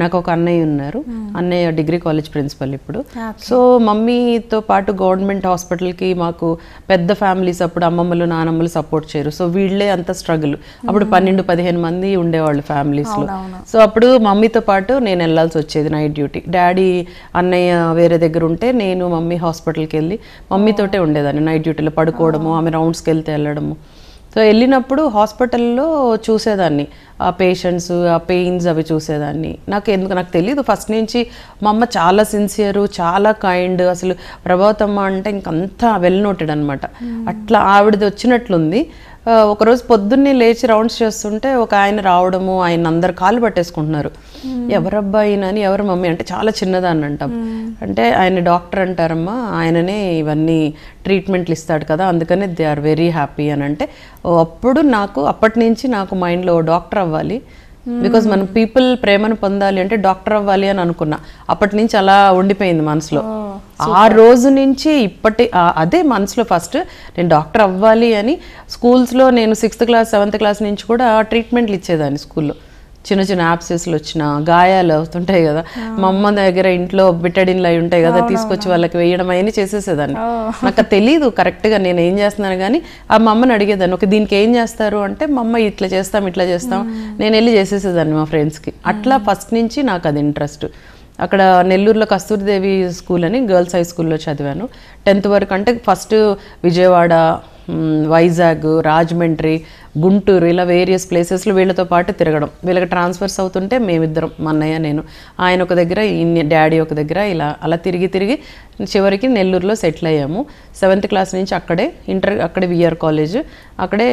నాకు ఒక అన్నయ్య ఉన్నారు అన్నయ్య డిగ్రీ కాలేజ్ ప్రిన్సిపల్ ఇప్పుడు సో మమ్మీతో పాటు గవర్నమెంట్ హాస్పిటల్కి మాకు పెద్ద ఫ్యామిలీస్ అప్పుడు అమ్మమ్మలు నానమ్మలు సపోర్ట్ చేయరు సో వీళ్ళే అంత స్ట్రగుల్ అప్పుడు పన్నెండు పదిహేను మంది ఉండేవాళ్ళు ఫ్యామిలీస్లో సో అప్పుడు మమ్మీతో పాటు నేను వెళ్ళాల్సి వచ్చేది నైట్ డ్యూటీ డాడీ అన్నయ్య వేరే దగ్గర ఉంటే నేను మమ్మీ హాస్పిటల్కి వెళ్ళి మమ్మీతోటే ఉండేదాన్ని నైట్ డ్యూటీలో పడుకోవడము ఆమె రౌండ్స్కి వెళ్తే వెళ్ళడము సో వెళ్ళినప్పుడు హాస్పిటల్లో చూసేదాన్ని ఆ పేషెంట్స్ ఆ పెయిన్స్ అవి చూసేదాన్ని నాకు ఎందుకు నాకు తెలియదు ఫస్ట్ నుంచి మా అమ్మ చాలా సిన్సియరు చాలా కైండ్ అసలు ప్రభావతమ్మ అంటే ఇంకంతా వెల్ నోటెడ్ అనమాట అట్లా ఆవిడది వచ్చినట్లుంది ఒకరోజు పొద్దున్నే లేచి రౌండ్స్ చేస్తుంటే ఒక ఆయన రావడము ఆయన అందరు కాలు పట్టేసుకుంటున్నారు ఎవరబ్బా ఈయన అని ఎవరు మమ్మీ అంటే చాలా చిన్నదాన్ని అంటాం అంటే ఆయన డాక్టర్ అంటారమ్మా ఆయననే ఇవన్నీ ట్రీట్మెంట్లు ఇస్తాడు కదా అందుకనే దే ఆర్ వెరీ హ్యాపీ అని అంటే అప్పుడు నాకు అప్పటి నుంచి నాకు మైండ్లో డాక్టర్ అవ్వాలి బికాస్ మనం పీపుల్ ప్రేమను పొందాలి అంటే డాక్టర్ అవ్వాలి అని అనుకున్నా అప్పటి నుంచి అలా ఉండిపోయింది మనసులో ఆ రోజు నుంచి ఇప్పటి అదే మనసులో ఫస్ట్ నేను డాక్టర్ అవ్వాలి అని స్కూల్స్లో నేను సిక్స్త్ క్లాస్ సెవెంత్ క్లాస్ నుంచి కూడా ట్రీట్మెంట్లు ఇచ్చేదాన్ని స్కూల్లో చిన్న చిన్న యాప్సెస్లు వచ్చిన గాయాలు అవుతుంటాయి కదా మా అమ్మ దగ్గర ఇంట్లో బిట్టడిన్లు అవి ఉంటాయి కదా తీసుకొచ్చి వాళ్ళకి వేయడం అవన్నీ చేసేసేదాన్ని నాకు తెలియదు కరెక్ట్గా నేను ఏం చేస్తున్నాను కానీ ఆ మా అమ్మని అడిగేదాన్ని ఒక దీనికి ఏం చేస్తారు అంటే మా అమ్మ ఇట్లా చేస్తాం ఇట్లా చేస్తాం నేను వెళ్ళి చేసేసేదాన్ని మా ఫ్రెండ్స్కి అట్లా ఫస్ట్ నుంచి నాకు అది ఇంట్రెస్ట్ అక్కడ నెల్లూరులో కస్తూరిదేవి స్కూల్ అని గర్ల్స్ హై స్కూల్లో చదివాను టెన్త్ వరకు అంటే ఫస్ట్ విజయవాడ వైజాగ్ రాజమండ్రి గుంటూరు ఇలా వేరియస్ ప్లేసెస్లో వీళ్ళతో పాటు తిరగడం వీళ్ళకి ట్రాన్స్ఫర్స్ అవుతుంటే మేమిద్దరం మన్నయ్య నేను ఆయన ఒక దగ్గర డాడీ ఒక దగ్గర ఇలా అలా తిరిగి తిరిగి చివరికి నెల్లూరులో సెటిల్ అయ్యాము సెవెంత్ క్లాస్ నుంచి అక్కడే ఇంటర్ అక్కడే విఆర్ కాలేజ్ అక్కడే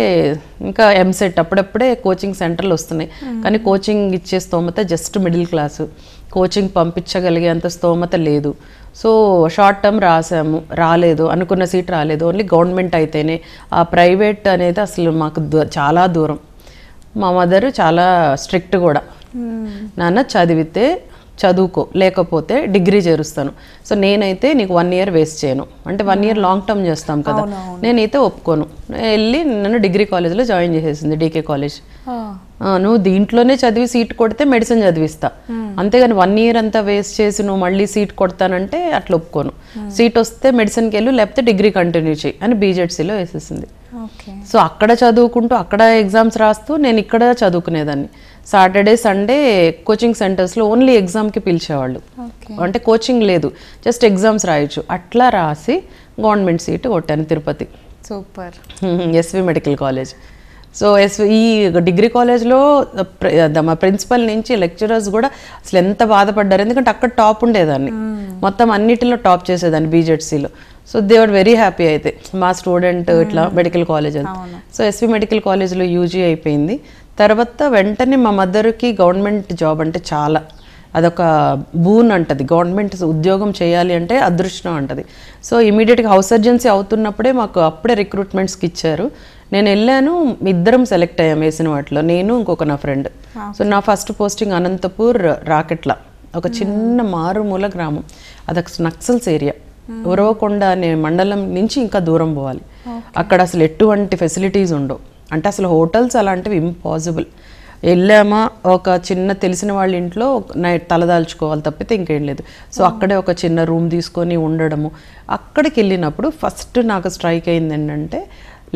ఇంకా ఎంసెట్ అప్పుడప్పుడే కోచింగ్ సెంటర్లు వస్తున్నాయి కానీ కోచింగ్ ఇచ్చే స్తోమత జస్ట్ మిడిల్ క్లాసు కోచింగ్ పంపించగలిగేంత స్తోమత లేదు సో షార్ట్ టర్మ్ రాసాము రాలేదు అనుకున్న సీట్ రాలేదు ఓన్లీ గవర్నమెంట్ అయితేనే ఆ ప్రైవేట్ అనేది అసలు మాకు చాలా దూరం మా మదరు చాలా స్ట్రిక్ట్ కూడా hmm. నాన్న చదివితే చదువుకో లేకపోతే డిగ్రీ చేరుస్తాను సో నేనైతే నీకు వన్ ఇయర్ వేస్ట్ చేయను అంటే వన్ ఇయర్ లాంగ్ టర్మ్ చేస్తాం కదా నేనైతే ఒప్పుకోను వెళ్ళి నన్ను డిగ్రీ కాలేజ్లో జాయిన్ చేసేసింది డీకే కాలేజ్ నువ్వు దీంట్లోనే చదివి సీట్ కొడితే మెడిసిన్ చదివిస్తా hmm. అంతేగాని వన్ ఇయర్ అంతా వేస్ట్ చేసి నువ్వు మళ్ళీ సీట్ కొడతానంటే అట్లా ఒప్పుకోను hmm. సీట్ వస్తే మెడిసిన్కి వెళ్ళు లేకపోతే డిగ్రీ కంటిన్యూ చేయి అని బీజెడ్సీలో వేసేసింది సో అక్కడ చదువుకుంటూ అక్కడ ఎగ్జామ్స్ రాస్తూ నేను ఇక్కడ చదువుకునేదాన్ని సాటర్డే సండే కోచింగ్ సెంటర్స్లో ఓన్లీ ఎగ్జామ్కి పిలిచేవాళ్ళు అంటే కోచింగ్ లేదు జస్ట్ ఎగ్జామ్స్ రాయొచ్చు అట్లా రాసి గవర్నమెంట్ సీట్ కొట్టాను Tirupati super SV medical college so yes ఈ డిగ్రీ కాలేజ్లో మా ప్రిన్సిపల్ నుంచి లెక్చరర్స్ కూడా అసలు ఎంత బాధపడ్డారు ఎందుకంటే అక్కడ టాప్ ఉండేదాన్ని మొత్తం అన్నిటిలో టాప్ చేసేదాన్ని బీజెడ్సీలో so they are very happy అయితే మా స్టూడెంట్ ఇట్లా మెడికల్ కాలేజ్ అని సో ఎస్వి మెడికల్ కాలేజ్లో యూజీ అయిపోయింది తర్వాత వెంటనే మా మదర్కి గవర్నమెంట్ జాబ్ అంటే చాలా అదొక బూన్ అంటది గవర్నమెంట్ ఉద్యోగం చేయాలి అంటే అదృష్టం అంటది సో ఇమీడియట్గా హౌస్ సర్జెన్సీ అవుతున్నప్పుడే మాకు అప్పుడే రిక్రూట్మెంట్స్కి ఇచ్చారు నేను వెళ్ళాను ఇద్దరం సెలెక్ట్ అయ్యాం వేసిన వాటిలో నేను ఇంకొక నా ఫ్రెండ్ సో నా ఫస్ట్ పోస్టింగ్ అనంతపూర్ రాకెట్ల ఒక చిన్న మారుమూల గ్రామం అది నక్సల్స్ ఏరియా ఉరవకొండ అనే మండలం నుంచి ఇంకా దూరం పోవాలి అక్కడ అసలు ఎటువంటి ఫెసిలిటీస్ ఉండవు అంటే అసలు హోటల్స్ అలాంటివి ఇంపాసిబుల్ వెళ్ళామా ఒక చిన్న తెలిసిన వాళ్ళ ఇంట్లో నైట్ తలదాల్చుకోవాలి తప్పితే ఇంకేం లేదు సో అక్కడే ఒక చిన్న రూమ్ తీసుకొని ఉండడము అక్కడికి వెళ్ళినప్పుడు ఫస్ట్ నాకు స్ట్రైక్ అయింది ఏంటంటే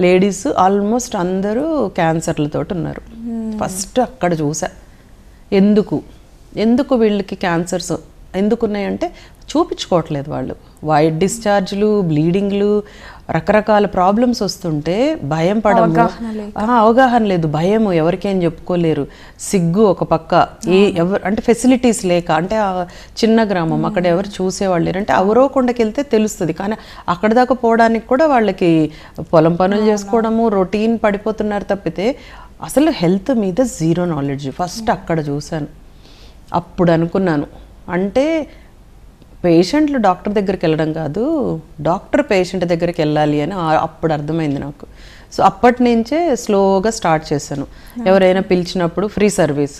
లేడీస్ ఆల్మోస్ట్ అందరూ క్యాన్సర్లతో ఉన్నారు hmm. ఫస్ట్ అక్కడ చూసా ఎందుకు ఎందుకు వీళ్ళకి క్యాన్సర్స్ ఎందుకున్నాయంటే చూపించుకోవట్లేదు వాళ్ళు వైట్ డిశ్చార్జ్లు బ్లీడింగ్లు రకరకాల ప్రాబ్లమ్స్ వస్తుంటే భయం పడము అవగాహన లేదు భయం ఎవరికేం చెప్పుకోలేరు సిగ్గు ఒక పక్క ఏ ఎవరు అంటే ఫెసిలిటీస్ లేక అంటే చిన్న గ్రామం అక్కడ ఎవరు చూసేవాళ్ళు లేరు అంటే కొండకి వెళ్తే తెలుస్తుంది కానీ అక్కడ దాకా పోవడానికి కూడా వాళ్ళకి పొలం పనులు చేసుకోవడము రొటీన్ పడిపోతున్నారు తప్పితే అసలు హెల్త్ మీద జీరో నాలెడ్జ్ ఫస్ట్ అక్కడ చూశాను అప్పుడు అనుకున్నాను అంటే పేషెంట్లు డాక్టర్ దగ్గరికి వెళ్ళడం కాదు డాక్టర్ పేషెంట్ దగ్గరికి వెళ్ళాలి అని అప్పుడు అర్థమైంది నాకు సో అప్పటి నుంచే స్లోగా స్టార్ట్ చేశాను ఎవరైనా పిలిచినప్పుడు ఫ్రీ సర్వీస్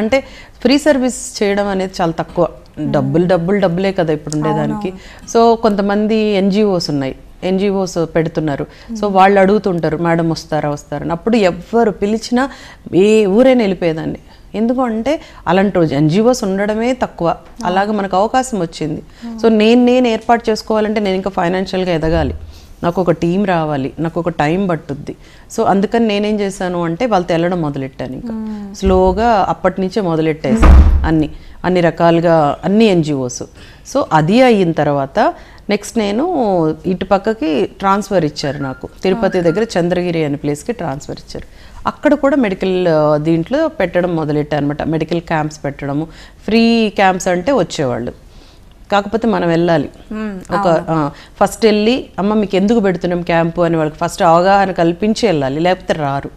అంటే ఫ్రీ సర్వీస్ చేయడం అనేది చాలా తక్కువ డబ్బులు డబ్బులు డబ్బులే కదా ఇప్పుడు ఉండేదానికి సో కొంతమంది ఎన్జిఓస్ ఉన్నాయి ఎన్జిఓస్ పెడుతున్నారు సో వాళ్ళు అడుగుతుంటారు మేడం వస్తారా వస్తారని అప్పుడు ఎవ్వరు పిలిచినా ఏ ఊరైనా వెళ్ళిపోయేదాన్ని ఎందుకంటే అలాంటి ఎన్జిఓస్ ఉండడమే తక్కువ అలాగే మనకు అవకాశం వచ్చింది సో నేను నేను ఏర్పాటు చేసుకోవాలంటే నేను ఇంకా ఫైనాన్షియల్గా ఎదగాలి నాకు ఒక టీం రావాలి నాకు ఒక టైం పట్టుద్ది సో అందుకని నేనేం చేశాను అంటే వాళ్ళు తెల్లడం మొదలెట్టాను ఇంకా స్లోగా అప్పటి నుంచే మొదలెట్టేసాను అన్నీ అన్ని రకాలుగా అన్ని ఎన్జిఓస్ సో అది అయిన తర్వాత నెక్స్ట్ నేను ఇటు పక్కకి ట్రాన్స్ఫర్ ఇచ్చారు నాకు తిరుపతి దగ్గర చంద్రగిరి అనే ప్లేస్కి ట్రాన్స్ఫర్ ఇచ్చారు అక్కడ కూడా మెడికల్ దీంట్లో పెట్టడం మొదలెట్టారు అనమాట మెడికల్ క్యాంప్స్ పెట్టడము ఫ్రీ క్యాంప్స్ అంటే వచ్చేవాళ్ళు కాకపోతే మనం వెళ్ళాలి hmm, ఒక ఫస్ట్ వెళ్ళి అమ్మ మీకు ఎందుకు పెడుతున్నాం క్యాంపు అని వాళ్ళకి ఫస్ట్ అవగాహన కల్పించి వెళ్ళాలి లేకపోతే రారు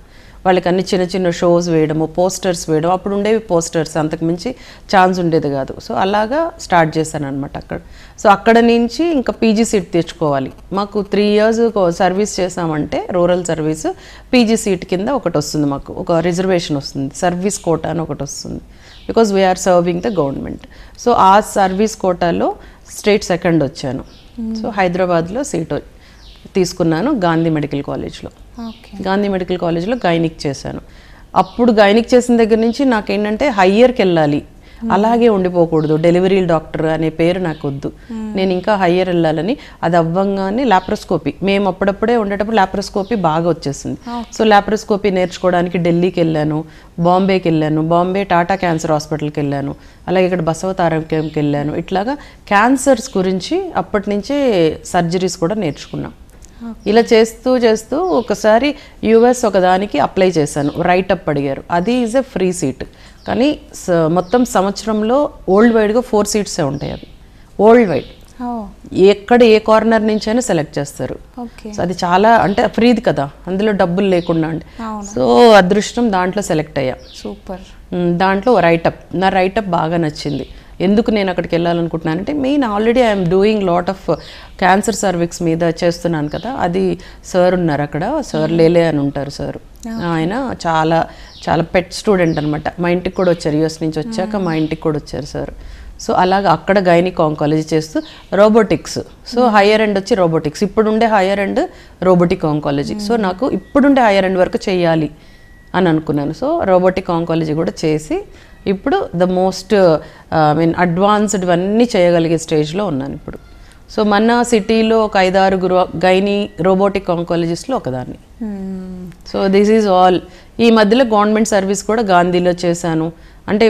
వాళ్ళకి అన్ని చిన్న చిన్న షోస్ వేయడము పోస్టర్స్ వేయడం అప్పుడు ఉండేవి పోస్టర్స్ అంతకుమించి ఛాన్స్ ఉండేది కాదు సో అలాగా స్టార్ట్ చేశాను అనమాట అక్కడ సో అక్కడ నుంచి ఇంకా పీజీ సీట్ తెచ్చుకోవాలి మాకు త్రీ ఇయర్స్ సర్వీస్ చేసామంటే రూరల్ సర్వీస్ పీజీ సీట్ కింద ఒకటి వస్తుంది మాకు ఒక రిజర్వేషన్ వస్తుంది సర్వీస్ కోట అని ఒకటి వస్తుంది because we are serving the government so ఆ సర్వీస్ కోటాలో స్టేట్ సెకండ్ వచ్చాను సో హైదరాబాద్లో సీట్ తీసుకున్నాను గాంధీ మెడికల్ కాలేజ్లో గాంధీ మెడికల్ కాలేజ్లో గైనిక్ చేశాను అప్పుడు గైనిక్ చేసిన దగ్గర నుంచి నాకేంటంటే హయ్యర్కి వెళ్ళాలి అలాగే ఉండిపోకూడదు డెలివరీ డాక్టర్ అనే పేరు నాకు వద్దు నేను ఇంకా హయ్యర్ వెళ్ళాలని అది అవ్వంగానే లాప్రోస్కోపీ మేము అప్పుడప్పుడే ఉండేటప్పుడు లాప్రోస్కోపీ బాగా వచ్చేసింది సో లాప్రోస్కోపీ నేర్చుకోవడానికి ఢిల్లీకి వెళ్ళాను బాంబేకి వెళ్ళాను బాంబే టాటా క్యాన్సర్ హాస్పిటల్కి వెళ్ళాను అలాగే ఇక్కడ బసవతారంకి వెళ్ళాను ఇట్లాగా క్యాన్సర్స్ గురించి అప్పటి నుంచే సర్జరీస్ కూడా నేర్చుకున్నాం ఇలా చేస్తూ చేస్తూ ఒకసారి యుఎస్ ఒకదానికి అప్లై చేశాను రైట్ అప్ అడిగారు అది ఈజ్ ఎ ఫ్రీ సీట్ కానీ మొత్తం సంవత్సరంలో ఓల్డ్ వైడ్గా ఫోర్ సీట్సే ఉంటాయి అవి ఓల్డ్ వైడ్ ఎక్కడ ఏ కార్నర్ నుంచి అయినా సెలెక్ట్ చేస్తారు సో అది చాలా అంటే ఫ్రీది కదా అందులో డబ్బులు లేకుండా అండి సో అదృష్టం దాంట్లో సెలెక్ట్ అయ్యా సూపర్ దాంట్లో రైటప్ నా రైటప్ బాగా నచ్చింది ఎందుకు నేను అక్కడికి వెళ్ళాలనుకుంటున్నానంటే main already I'm doing lot of cancer cervix మీద చేస్తున్నాను కదా అది సార్ ఉన్నారు అక్కడ సార్ hmm. లేలే అని ఉంటారు సార్ ఆయన చాలా చాలా పెట్ స్టూడెంట్ అనమాట మా ఇంటికి కూడా వచ్చారు యూఎస్ నుంచి వచ్చాక hmm. మా ఇంటికి కూడా వచ్చారు సార్ సో అలాగ అక్కడ గైనిక్ ఆంకాలజీ చేస్తూ robotics so hmm. Higher and వచ్చి రోబోటిక్స్ ఇప్పుడుండే higher and robotic oncology so నాకు ఇప్పుడుండే హయ్యర్ అండ్ వరకు చేయాలి అని అనుకున్నాను సో రోబోటిక్ ఆంకాలజీ కూడా చేసి ఇప్పుడు the most I mean advanced అన్నీ చేయగలిగే స్టేజ్లో ఉన్నాను ఇప్పుడు సో మన సిటీలో ఒక ఐదారు గైనీ రోబోటిక్ ఆంకాలజిస్ట్లో ఒకదాన్ని సో దిస్ ఈజ్ ఆల్ ఈ మధ్యలో గవర్నమెంట్ సర్వీస్ కూడా గాంధీలో చేశాను అంటే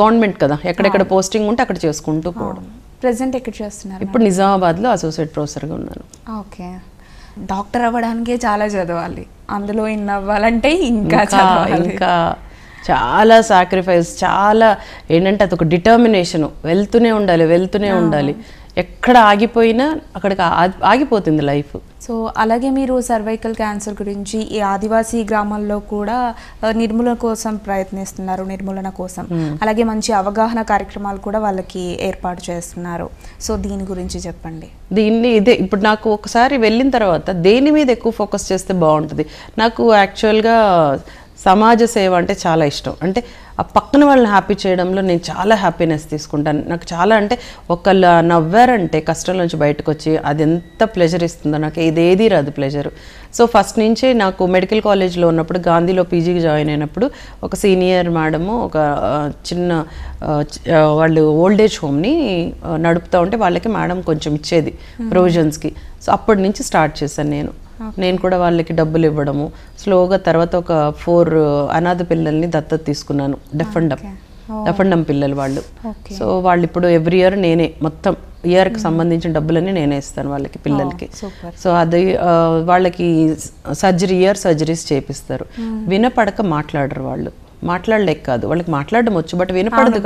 గవర్నమెంట్ కదా ఎక్కడెక్కడ పోస్టింగ్ ఉంటే అక్కడ చేసుకుంటూ పోవడం ప్రెసెంట్ ఎక్కడ చేస్తున్నారు ఇప్పుడు నిజామాబాద్లో అసోసియేట్ ప్రొఫెసర్గా ఉన్నాను ఓకే డాక్టర్ అవ్వడానికే చాలా చదవాలి అందులో ఇన్ అవ్వాలంటే ఇంకా ఇంకా చాలా సాక్రిఫైస్ చాలా ఏంటంటే అదొక డిటర్మినేషను వెళ్తూనే ఉండాలి వెళ్తూనే ఉండాలి ఎక్కడ ఆగిపోయినా అక్కడికి ఆగిపోతుంది లైఫ్ సో అలాగే మీరు సర్వైకల్ క్యాన్సర్ గురించి ఈ ఆదివాసీ గ్రామాల్లో కూడా నిర్మూలన కోసం ప్రయత్నిస్తున్నారు నిర్మూలన కోసం అలాగే మంచి అవగాహన కార్యక్రమాలు కూడా వాళ్ళకి ఏర్పాటు చేస్తున్నారు సో దీని గురించి చెప్పండి దీన్ని ఇదే ఇప్పుడు నాకు ఒకసారి వెళ్ళిన తర్వాత దేని మీద ఎక్కువ ఫోకస్ చేస్తే బాగుంటుంది నాకు యాక్చువల్గా సమాజ సేవ అంటే చాలా ఇష్టం అంటే ఆ పక్కన వాళ్ళని హ్యాపీ చేయడంలో నేను చాలా హ్యాపీనెస్ తీసుకుంటాను నాకు చాలా అంటే ఒకళ్ళు నవ్వారంటే కష్టం నుంచి బయటకు వచ్చి అది ఎంత ప్లెజర్ ఇస్తుందో నాకు ఇదేది రాదు ప్లెజరు సో ఫస్ట్ నుంచి నాకు మెడికల్ కాలేజ్లో ఉన్నప్పుడు గాంధీలో పీజీకి జాయిన్ అయినప్పుడు ఒక సీనియర్ మేడము ఒక చిన్న వాళ్ళు ఓల్డేజ్ హోమ్ని నడుపుతూ ఉంటే వాళ్ళకి మేడం కొంచెం ఇచ్చేది ప్రొవిజన్స్కి సో అప్పటి నుంచి స్టార్ట్ చేశాను నేను నేను కూడా వాళ్ళకి డబ్బులు ఇవ్వడము స్లోగా తర్వాత ఒక ఫోర్ అనాథ పిల్లల్ని దత్తత తీసుకున్నాను డెఫండమ్ డెఫండమ్ పిల్లలు వాళ్ళు సో వాళ్ళు ఇప్పుడు ఎవ్రీ ఇయర్ నేనే మొత్తం ఇయర్కి hmm. సంబంధించిన డబ్బులన్నీ నేనే ఇస్తాను వాళ్ళకి పిల్లలకి సో అది వాళ్ళకి సర్జరీ ఇయర్ సర్జరీస్ చేపిస్తారు hmm. వినపడక మాట్లాడరు వాళ్ళు మాట్లాడలేక కాదు వాళ్ళకి మాట్లాడడం వచ్చు బట్ వినపడదు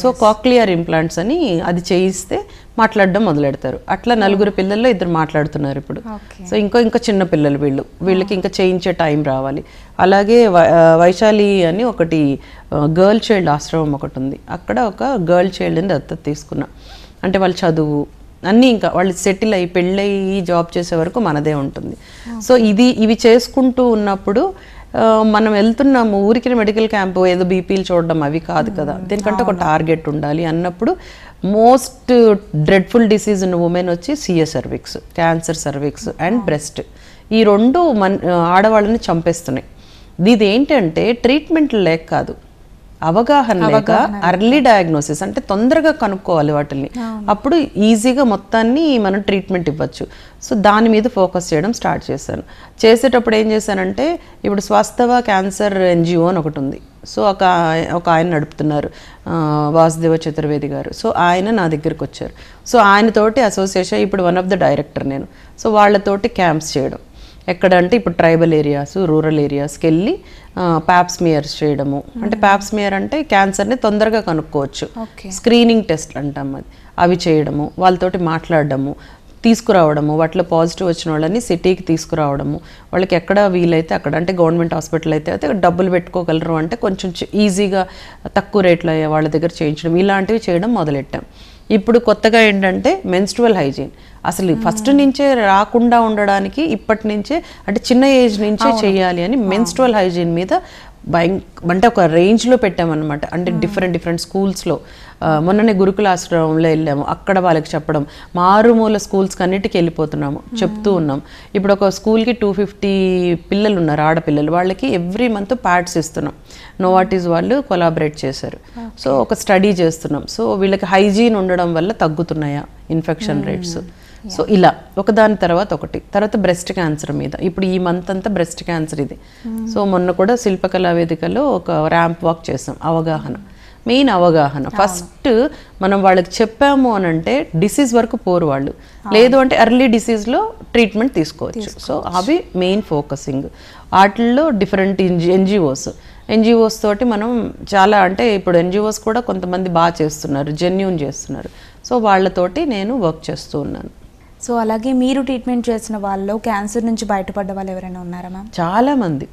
సో కాక్లియర్ ఇంప్లాంట్స్ అని అది చేయిస్తే మాట్లాడడం మొదలెడతారు అట్లా నలుగురు పిల్లల్లో ఇద్దరు మాట్లాడుతున్నారు ఇప్పుడు సో ఇంకో ఇంకా చిన్న పిల్లలు వీళ్ళు వీళ్ళకి ఇంకా చేయించే టైం రావాలి అలాగే వైశాలి అని ఒకటి గర్ల్ చైల్డ్ ఆశ్రమం ఒకటి ఉంది అక్కడ ఒక గర్ల్ చైల్డ్ అని దత్త తీసుకున్నా అంటే వాళ్ళు చదువు అన్నీ ఇంకా వాళ్ళు సెటిల్ అయ్యి పెళ్ళయి జాబ్ చేసే వరకు మనదే ఉంటుంది సో ఇది ఇవి చేసుకుంటూ ఉన్నప్పుడు మనం వెళ్తున్నాము ఊరికి మెడికల్ క్యాంపు ఏదో బీపీలు చూడడం అవి కాదు కదా దీనికంటే ఒక టార్గెట్ ఉండాలి అన్నప్పుడు మోస్ట్ డ్రెడ్ఫుల్ డిసీజ్ ఉన్న ఉమెన్ వచ్చి CS cervix cancer cervix and breast ఈ రెండు మన్ ఆడవాళ్ళని చంపేస్తున్నాయి ఇది ఏంటంటే ట్రీట్మెంట్ లేక కాదు అవగాహన లేక అర్లీ డయాగ్నోసిస్ అంటే తొందరగా కనుక్కోవాలి వాటిని అప్పుడు ఈజీగా మొత్తాన్ని మనం ట్రీట్మెంట్ ఇవ్వచ్చు సో దాని మీద ఫోకస్ చేయడం స్టార్ట్ చేశాను చేసేటప్పుడు ఏం చేశానంటే ఇప్పుడు స్వాస్థవ క్యాన్సర్ ఎన్జిఓ అని ఒకటి ఉంది సో ఒక ఒక ఆయన నడుపుతున్నారు వాసుదేవ చతుర్వేది గారు సో ఆయన నా దగ్గరికి వచ్చారు సో ఆయనతోటి అసోసియేషన్ ఇప్పుడు వన్ ఆఫ్ ద డైరెక్టర్ నేను సో వాళ్ళతోటి క్యాంప్స్ చేయడం ఎక్కడ అంటే ఇప్పుడు ట్రైబల్ ఏరియాస్ రూరల్ ఏరియాస్కి వెళ్ళి ప్యాప్స్మియర్స్ చేయడము అంటే hmm. ప్యాప్స్మియర్ అంటే క్యాన్సర్ని తొందరగా కనుక్కోవచ్చు స్క్రీనింగ్ టెస్ట్లు అంటాం అది అవి చేయడము వాళ్ళతోటి మాట్లాడడము తీసుకురావడము వాటిలో పాజిటివ్ వచ్చిన వాళ్ళని సిటీకి తీసుకురావడము వాళ్ళకి ఎక్కడ వీలైతే అక్కడ అంటే గవర్నమెంట్ హాస్పిటల్ అయితే అయితే డబ్బులు పెట్టుకోగలరు అంటే కొంచెం ఈజీగా తక్కువ రేట్లో వాళ్ళ దగ్గర చేయించడం ఇలాంటివి చేయడం మొదలెట్టాం ఇప్పుడు కొత్తగా ఏంటంటే మెన్స్ట్రువల్ హైజీన్ అసలు ఫస్ట్ నుంచే రాకుండా ఉండడానికి ఇప్పటి నుంచే అంటే చిన్న ఏజ్ నుంచే చేయాలి అని మెన్స్ట్రువల్ హైజీన్ మీద భయం అంటే ఒక రేంజ్లో పెట్టామన్నమాట అంటే డిఫరెంట్ డిఫరెంట్ స్కూల్స్లో మొన్ననే గురుకుల ఆశ్రమంలో వెళ్ళాము అక్కడ వాళ్ళకి చెప్పడం మారుమూల స్కూల్స్కి అన్నిటికీ వెళ్ళిపోతున్నాము చెప్తూ ఉన్నాం ఇప్పుడు ఒక స్కూల్కి టూ ఫిఫ్టీ పిల్లలు ఉన్నారు ఆడపిల్లలు వాళ్ళకి ఎవ్రీ మంత్ ప్యాడ్స్ ఇస్తున్నాం నోవాటీస్ వాళ్ళు కొలాబరేట్ చేశారు సో ఒక స్టడీ చేస్తున్నాం సో వీళ్ళకి హైజీన్ ఉండడం వల్ల తగ్గుతున్నాయా ఇన్ఫెక్షన్ రేట్స్ సో ఇలా ఒకదాని తర్వాత ఒకటి తర్వాత బ్రెస్ట్ క్యాన్సర్ మీద ఇప్పుడు ఈ మంత్ అంతా బ్రెస్ట్ క్యాన్సర్ ఇది సో మొన్న కూడా శిల్పకళా వేదికలో ఒక ర్యాంప్ వాక్ చేసాం అవగాహన మెయిన్ అవగాహన ఫస్ట్ మనం వాళ్ళకి చెప్పాము అని అంటే డిసీజ్ వరకు పోరు వాళ్ళు లేదు అంటే ఎర్లీ డిసీజ్లో ట్రీట్మెంట్ తీసుకోవచ్చు సో అవి మెయిన్ ఫోకసింగ్ వాటిల్లో డిఫరెంట్ ఎన్జిఓస్ ఎన్జిఓస్ తోటి మనం చాలా అంటే ఇప్పుడు ఎన్జిఓస్ కూడా కొంతమంది బాగా చేస్తున్నారు జెన్యున్ చేస్తున్నారు సో వాళ్ళతోటి నేను వర్క్ చేస్తూ ఉన్నాను సో అలాగే మీరు ట్రీట్మెంట్ చేసిన వాళ్ళు క్యాన్సర్ నుంచి బయటపడ్డ వాళ్ళు ఎవరైనా ఉన్నారా మ్యామ్ చాలామంది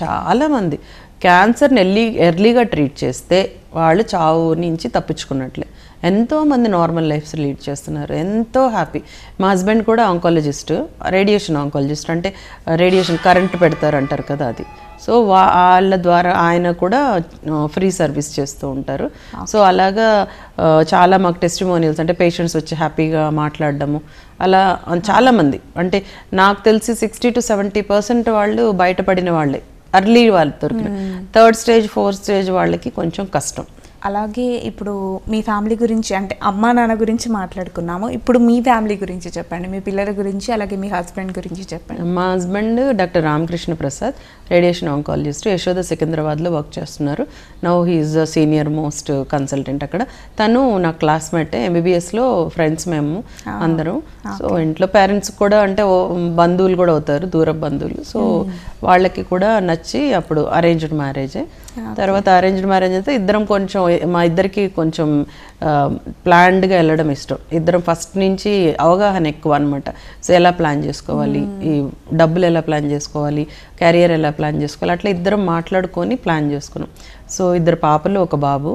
చాలామంది క్యాన్సర్ని ఎర్లీ ఎర్లీగా ట్రీట్ చేస్తే వాళ్ళు చావు నుంచి తప్పించుకున్నట్లే ఎంతో మంది నార్మల్ లైఫ్స్ లీడ్ చేస్తున్నారు ఎంతో హ్యాపీ మా హస్బెండ్ కూడా ఆంకాలజిస్ట్ రేడియేషన్ ఆంకాలజిస్ట్ అంటే రేడియేషన్ కరెంట్ పెడతారు అంటారు కదా అది సో వాళ్ళ ద్వారా ఆయన కూడా ఫ్రీ సర్వీస్ చేస్తూ ఉంటారు సో అలాగా చాలా మాకు టెస్టిమోనియల్స్ అంటే పేషెంట్స్ వచ్చి హ్యాపీగా మాట్లాడడము అలా చాలామంది అంటే నాకు తెలిసి సిక్స్టీ టు సెవెంటీ పర్సెంట్ వాళ్ళు బయటపడిన వాళ్ళే అర్లీ వాళ్ళు దొరికిన థర్డ్ స్టేజ్ ఫోర్త్ స్టేజ్ వాళ్ళకి కొంచెం కష్టం అలాగే ఇప్పుడు మీ ఫ్యామిలీ గురించి అంటే అమ్మా నాన్న గురించి మాట్లాడుకున్నాము ఇప్పుడు మీ ఫ్యామిలీ గురించి చెప్పండి మీ పిల్లల గురించి అలాగే మీ హస్బెండ్ గురించి చెప్పండి మా husband doctor Ramakrishna Prasad radiation oncologist Yashoda సికింద్రాబాద్లో వర్క్ చేస్తున్నారు now he is senior most consultant అక్కడ తను నా క్లాస్మేటే ఎంబీబీఎస్లో ఫ్రెండ్స్ మేము అందరం సో ఇంట్లో పేరెంట్స్ కూడా అంటే బంధువులు కూడా అవుతారు దూర బంధువులు సో hmm. వాళ్ళకి కూడా నచ్చి అప్పుడు అరేంజ్డ్ మ్యారేజే తర్వాత అరేంజ్డ్ మ్యారేజ్ అయితే ఇద్దరం కొంచెం మా ఇద్దరికి కొంచెం ప్లాన్డ్గా um, వెళ్ళడం ఇష్టం ఇద్దరం ఫస్ట్ నుంచి అవగాహన ఎక్కువ అనమాట సో ఎలా ప్లాన్ చేసుకోవాలి ఈ hmm. డబ్బులు ఎలా ప్లాన్ చేసుకోవాలి కెరియర్ ఎలా ప్లాన్ చేసుకోవాలి అట్లా ఇద్దరం మాట్లాడుకొని ప్లాన్ చేసుకున్నాం సో ఇద్దరు పాపలు ఒక బాబు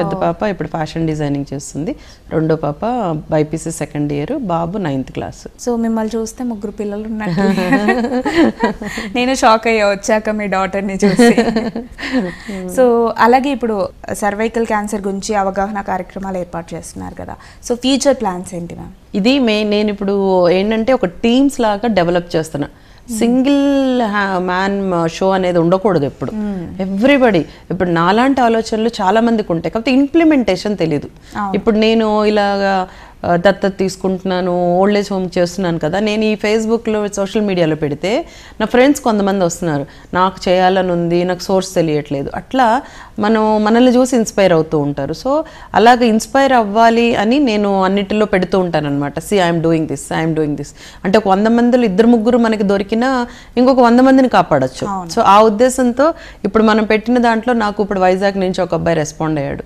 పెద్ద పాప ఇప్పుడు ఫ్యాషన్ డిజైనింగ్ చేస్తుంది రెండో పాప బైపీసీ సెకండ్ ఇయర్ బాబు నైన్త్ క్లాస్ సో మిమ్మల్ని చూస్తే ముగ్గురు పిల్లలు ఉన్నారు నేను షాక్ అయ్యా వచ్చాక మీ డాటర్ని చూసి సో అలాగే ఇప్పుడు సర్వైకల్ క్యాన్సర్ గురించి అవగాహన కార్యక్రమాలు ఏర్పాటు చేస్తున్నారు కదా సో ఫ్యూచర్ ప్లాన్స్ ఏంటి మ్యామ్ ఇది మే నేను ఇప్పుడు ఏంటంటే ఒక టీమ్స్ లాగా డెవలప్ చేస్తున్నాను సింగిల్ మ్యాన్ షో uh, అనేది ఉండకూడదు ఎప్పుడు ఎవ్రీబడి ఇప్పుడు నాలాంటి ఆలోచనలు చాలా మందికి ఉంటాయి కాకపోతే ఇంప్లిమెంటేషన్ తెలియదు ఇప్పుడు నేను ఇలాగా దత్తత తీసుకుంటున్నాను ఓల్డ్ ఏజ్ హోమ్ చేస్తున్నాను కదా నేను ఈ ఫేస్బుక్లో సోషల్ మీడియాలో పెడితే నా ఫ్రెండ్స్ కొంతమంది వస్తున్నారు నాకు చేయాలని ఉంది నాకు సోర్స్ తెలియట్లేదు అట్లా మనం మనల్ని చూసి ఇన్స్పైర్ అవుతూ ఉంటారు సో అలాగ ఇన్స్పైర్ అవ్వాలి అని నేను అన్నిటిలో పెడుతూ ఉంటాను అనమాట see I'm doing this I'm doing this అంటే ఒక వంద మందిలో ఇద్దరు ముగ్గురు మనకి దొరికినా ఇంకొక వంద మందిని కాపాడచ్చు సో ఆ ఉద్దేశంతో ఇప్పుడు మనం పెట్టిన దాంట్లో నాకు ఇప్పుడు వైజాగ్ నుంచి ఒక అబ్బాయి రెస్పాండ్ అయ్యాడు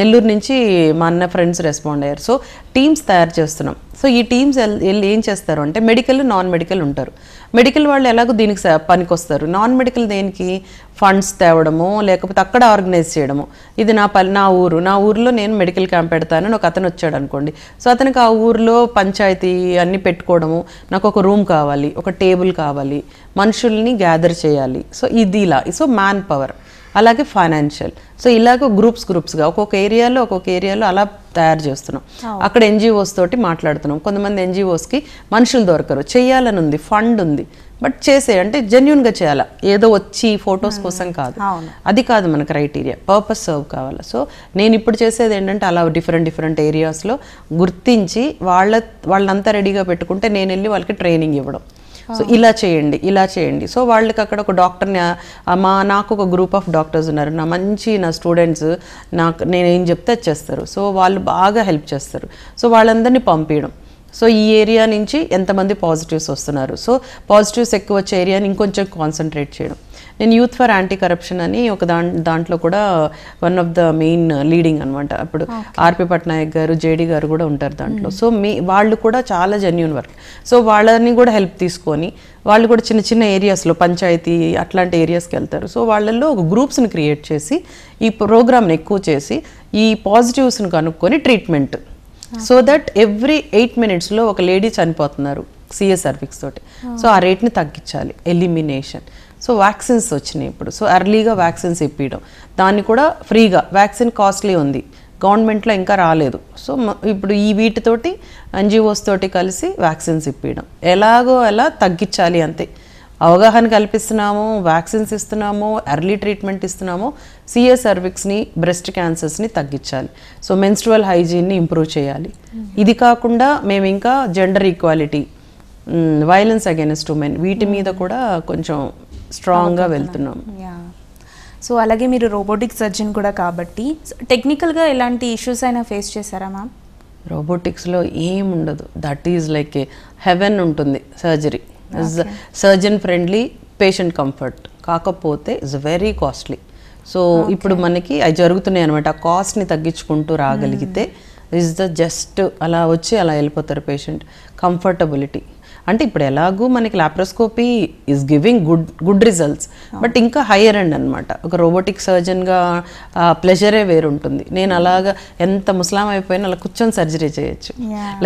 నెల్లూరు నుంచి మా అన్న ఫ్రెండ్స్ రెస్పాండ్ అయ్యారు సో టీమ్స్ తయారు చేస్తున్నాం సో ఈ టీమ్స్ వెళ్ళి ఏం చేస్తారు అంటే మెడికల్ నాన్ మెడికల్ ఉంటారు మెడికల్ వాళ్ళు ఎలాగో దీనికి పనికొస్తారు నాన్ మెడికల్ దేనికి ఫండ్స్ తేవడము లేకపోతే అక్కడ ఆర్గనైజ్ చేయడము ఇది నా పని నా ఊరు నా ఊరిలో నేను మెడికల్ క్యాంప్ పెడతాను ఒక అతను వచ్చాడు అనుకోండి సో అతనికి ఆ ఊరిలో పంచాయతీ అన్నీ పెట్టుకోవడము నాకు ఒక రూమ్ కావాలి ఒక టేబుల్ కావాలి మనుషుల్ని గ్యాదర్ చేయాలి సో ఇది ఇలా సో మ్యాన్ పవర్ అలాగే ఫైనాన్షియల్ సో ఇలాగ గ్రూప్స్ గ్రూప్స్గా ఒక్కొక్క ఏరియాలో ఒక్కొక్క ఏరియాలో అలా తయారు చేస్తున్నాం అక్కడ ఎన్జిఓస్ తోటి మాట్లాడుతున్నాం కొంతమంది ఎన్జిఓస్కి మనుషులు దొరకరు చేయాలని ఉంది ఫండ్ ఉంది బట్ చేసే అంటే జెన్యున్గా చేయాలా ఏదో వచ్చి ఫొటోస్ కోసం కాదు అది కాదు మన క్రైటీరియా పర్పస్ సర్వ్ కావాలి సో నేను ఇప్పుడు చేసేది ఏంటంటే అలా డిఫరెంట్ డిఫరెంట్ ఏరియాస్లో గుర్తించి వాళ్ళ వాళ్ళంతా రెడీగా పెట్టుకుంటే నేను వెళ్ళి వాళ్ళకి ట్రైనింగ్ ఇవ్వడం సో ah. ఇలా చేయండి ఇలా చేయండి సో వాళ్ళకి అక్కడ ఒక డాక్టర్ని మా నాకు ఒక గ్రూప్ ఆఫ్ డాక్టర్స్ ఉన్నారు నా మంచి నా స్టూడెంట్స్ నాకు నేను ఏం చెప్తే చేస్తారు సో వాళ్ళు బాగా హెల్ప్ చేస్తారు సో వాళ్ళందరినీ పంపించడం సో ఈ ఏరియా నుంచి ఎంతమంది పాజిటివ్స్ వస్తున్నారు సో పాజిటివ్స్ ఎక్కువ వచ్చే ఏరియాని ఇంకొంచెం కాన్సన్ట్రేట్ చేయడం నేను యూత్ ఫర్ యాంటీ కరప్షన్ అని ఒక దాంట్లో కూడా one of the main leading అనమాట అప్పుడు ఆర్పి పట్నాయక్ గారు జేడి గారు కూడా ఉంటారు దాంట్లో hmm. సో మీ వాళ్ళు కూడా చాలా జెన్యున్ వర్క్ సో వాళ్ళని కూడా హెల్ప్ తీసుకొని వాళ్ళు కూడా చిన్న చిన్న ఏరియాస్లో పంచాయతీ అట్లాంటి ఏరియాస్కి వెళ్తారు సో వాళ్ళల్లో ఒక గ్రూప్స్ని క్రియేట్ చేసి ఈ ప్రోగ్రామ్ని ఎక్కువ చేసి ఈ పాజిటివ్స్ని కనుక్కొని treatment so that every eight మినిట్స్లో ఒక లేడీ చనిపోతున్నారు సిఎస్ ఫిక్స్ తోటి hmm. సో ఆ రేట్ని తగ్గించాలి ఎలిమినేషన్ సో వ్యాక్సిన్స్ వచ్చినాయి ఇప్పుడు సో ఎర్లీగా వ్యాక్సిన్స్ ఇప్పించడం దాన్ని కూడా ఫ్రీగా వ్యాక్సిన్ కాస్ట్లీ ఉంది గవర్నమెంట్లో ఇంకా రాలేదు సో ఇప్పుడు ఈ వీటితోటి ఎన్జిఓస్ తోటి కలిసి వ్యాక్సిన్స్ ఇప్పించడం ఎలాగో ఎలా తగ్గించాలి అంతే అవగాహన కల్పిస్తున్నాము వ్యాక్సిన్స్ ఇస్తున్నాము ఎర్లీ ట్రీట్మెంట్ ఇస్తున్నాము సిఎస్ సర్విక్స్ని బ్రెస్ట్ క్యాన్సర్స్ని తగ్గించాలి సో మెన్స్ట్రువల్ హైజీన్ని ఇంప్రూవ్ చేయాలి ఇది కాకుండా మేము ఇంకా gender equality violence against women వీటి మీద కూడా కొంచెం స్ట్రాంగ్గా వెళ్తున్నాం సో అలాగే మీరు రోబోటిక్ సర్జన్ కూడా కాబట్టి టెక్నికల్గా ఎలాంటి ఇష్యూస్ అయినా ఫేస్ చేశారా మ్యామ్ రోబోటిక్స్లో ఏం ఉండదు that is like a heaven ఉంటుంది surgery surgeon friendly patient comfort కాకపోతే ఇట్స్ వెరీ కాస్ట్లీ సో ఇప్పుడు మనకి అవి జరుగుతున్నాయి అనమాట ఆ కాస్ట్ని తగ్గించుకుంటూ రాగలిగితే ఇస్ ద జస్ట్ అలా వచ్చి అలా వెళ్ళిపోతారు పేషెంట్ కంఫర్టబిలిటీ అంటే ఇప్పుడు ఎలాగూ మనకి laparoscopy is giving good good results but ఇంకా హైయర్ అండ్ అనమాట ఒక రోబోటిక్ సర్జన్గా ప్లెజరే వేరుంటుంది నేను అలాగా ఎంత ముస్లాం అయిపోయినా అలా కూర్చొని సర్జరీ చేయొచ్చు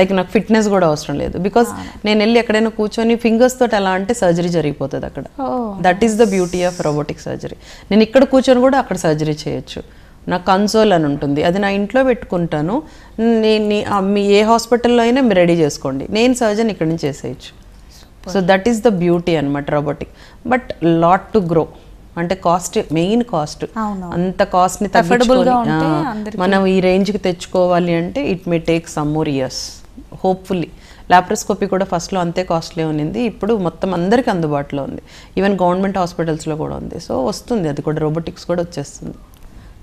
లైక్ నాకు ఫిట్నెస్ కూడా అవసరం లేదు బికాస్ నేను వెళ్ళి ఎక్కడైనా కూర్చొని ఫింగర్స్ తోటి ఎలా అంటే సర్జరీ జరిగిపోతుంది అక్కడ that is the beauty of robotic surgery నేను ఇక్కడ కూర్చొని కూడా అక్కడ సర్జరీ చేయొచ్చు నా కన్సోల్ అని ఉంటుంది అది నా ఇంట్లో పెట్టుకుంటాను నేను మీ ఏ హాస్పిటల్లో అయినా మీరు రెడీ చేసుకోండి నేను సర్జన్ ఇక్కడ నుంచి చేసేయచ్చు so that is the beauty అనమాట robotic but lot to grow అంటే కాస్ట్ మెయిన్ కాస్ట్ అంత కాస్ట్ని తగ్గించుకొని మనం ఈ రేంజ్కి తెచ్చుకోవాలి అంటే it may take some more years hopefully laparoscopy కూడా ఫస్ట్లో అంతే కాస్ట్లీ ఉన్నింది ఇప్పుడు మొత్తం అందరికీ అందుబాటులో ఉంది ఈవెన్ గవర్నమెంట్ హాస్పిటల్స్లో కూడా ఉంది సో వస్తుంది అది కూడా రోబోటిక్స్ కూడా వచ్చేస్తుంది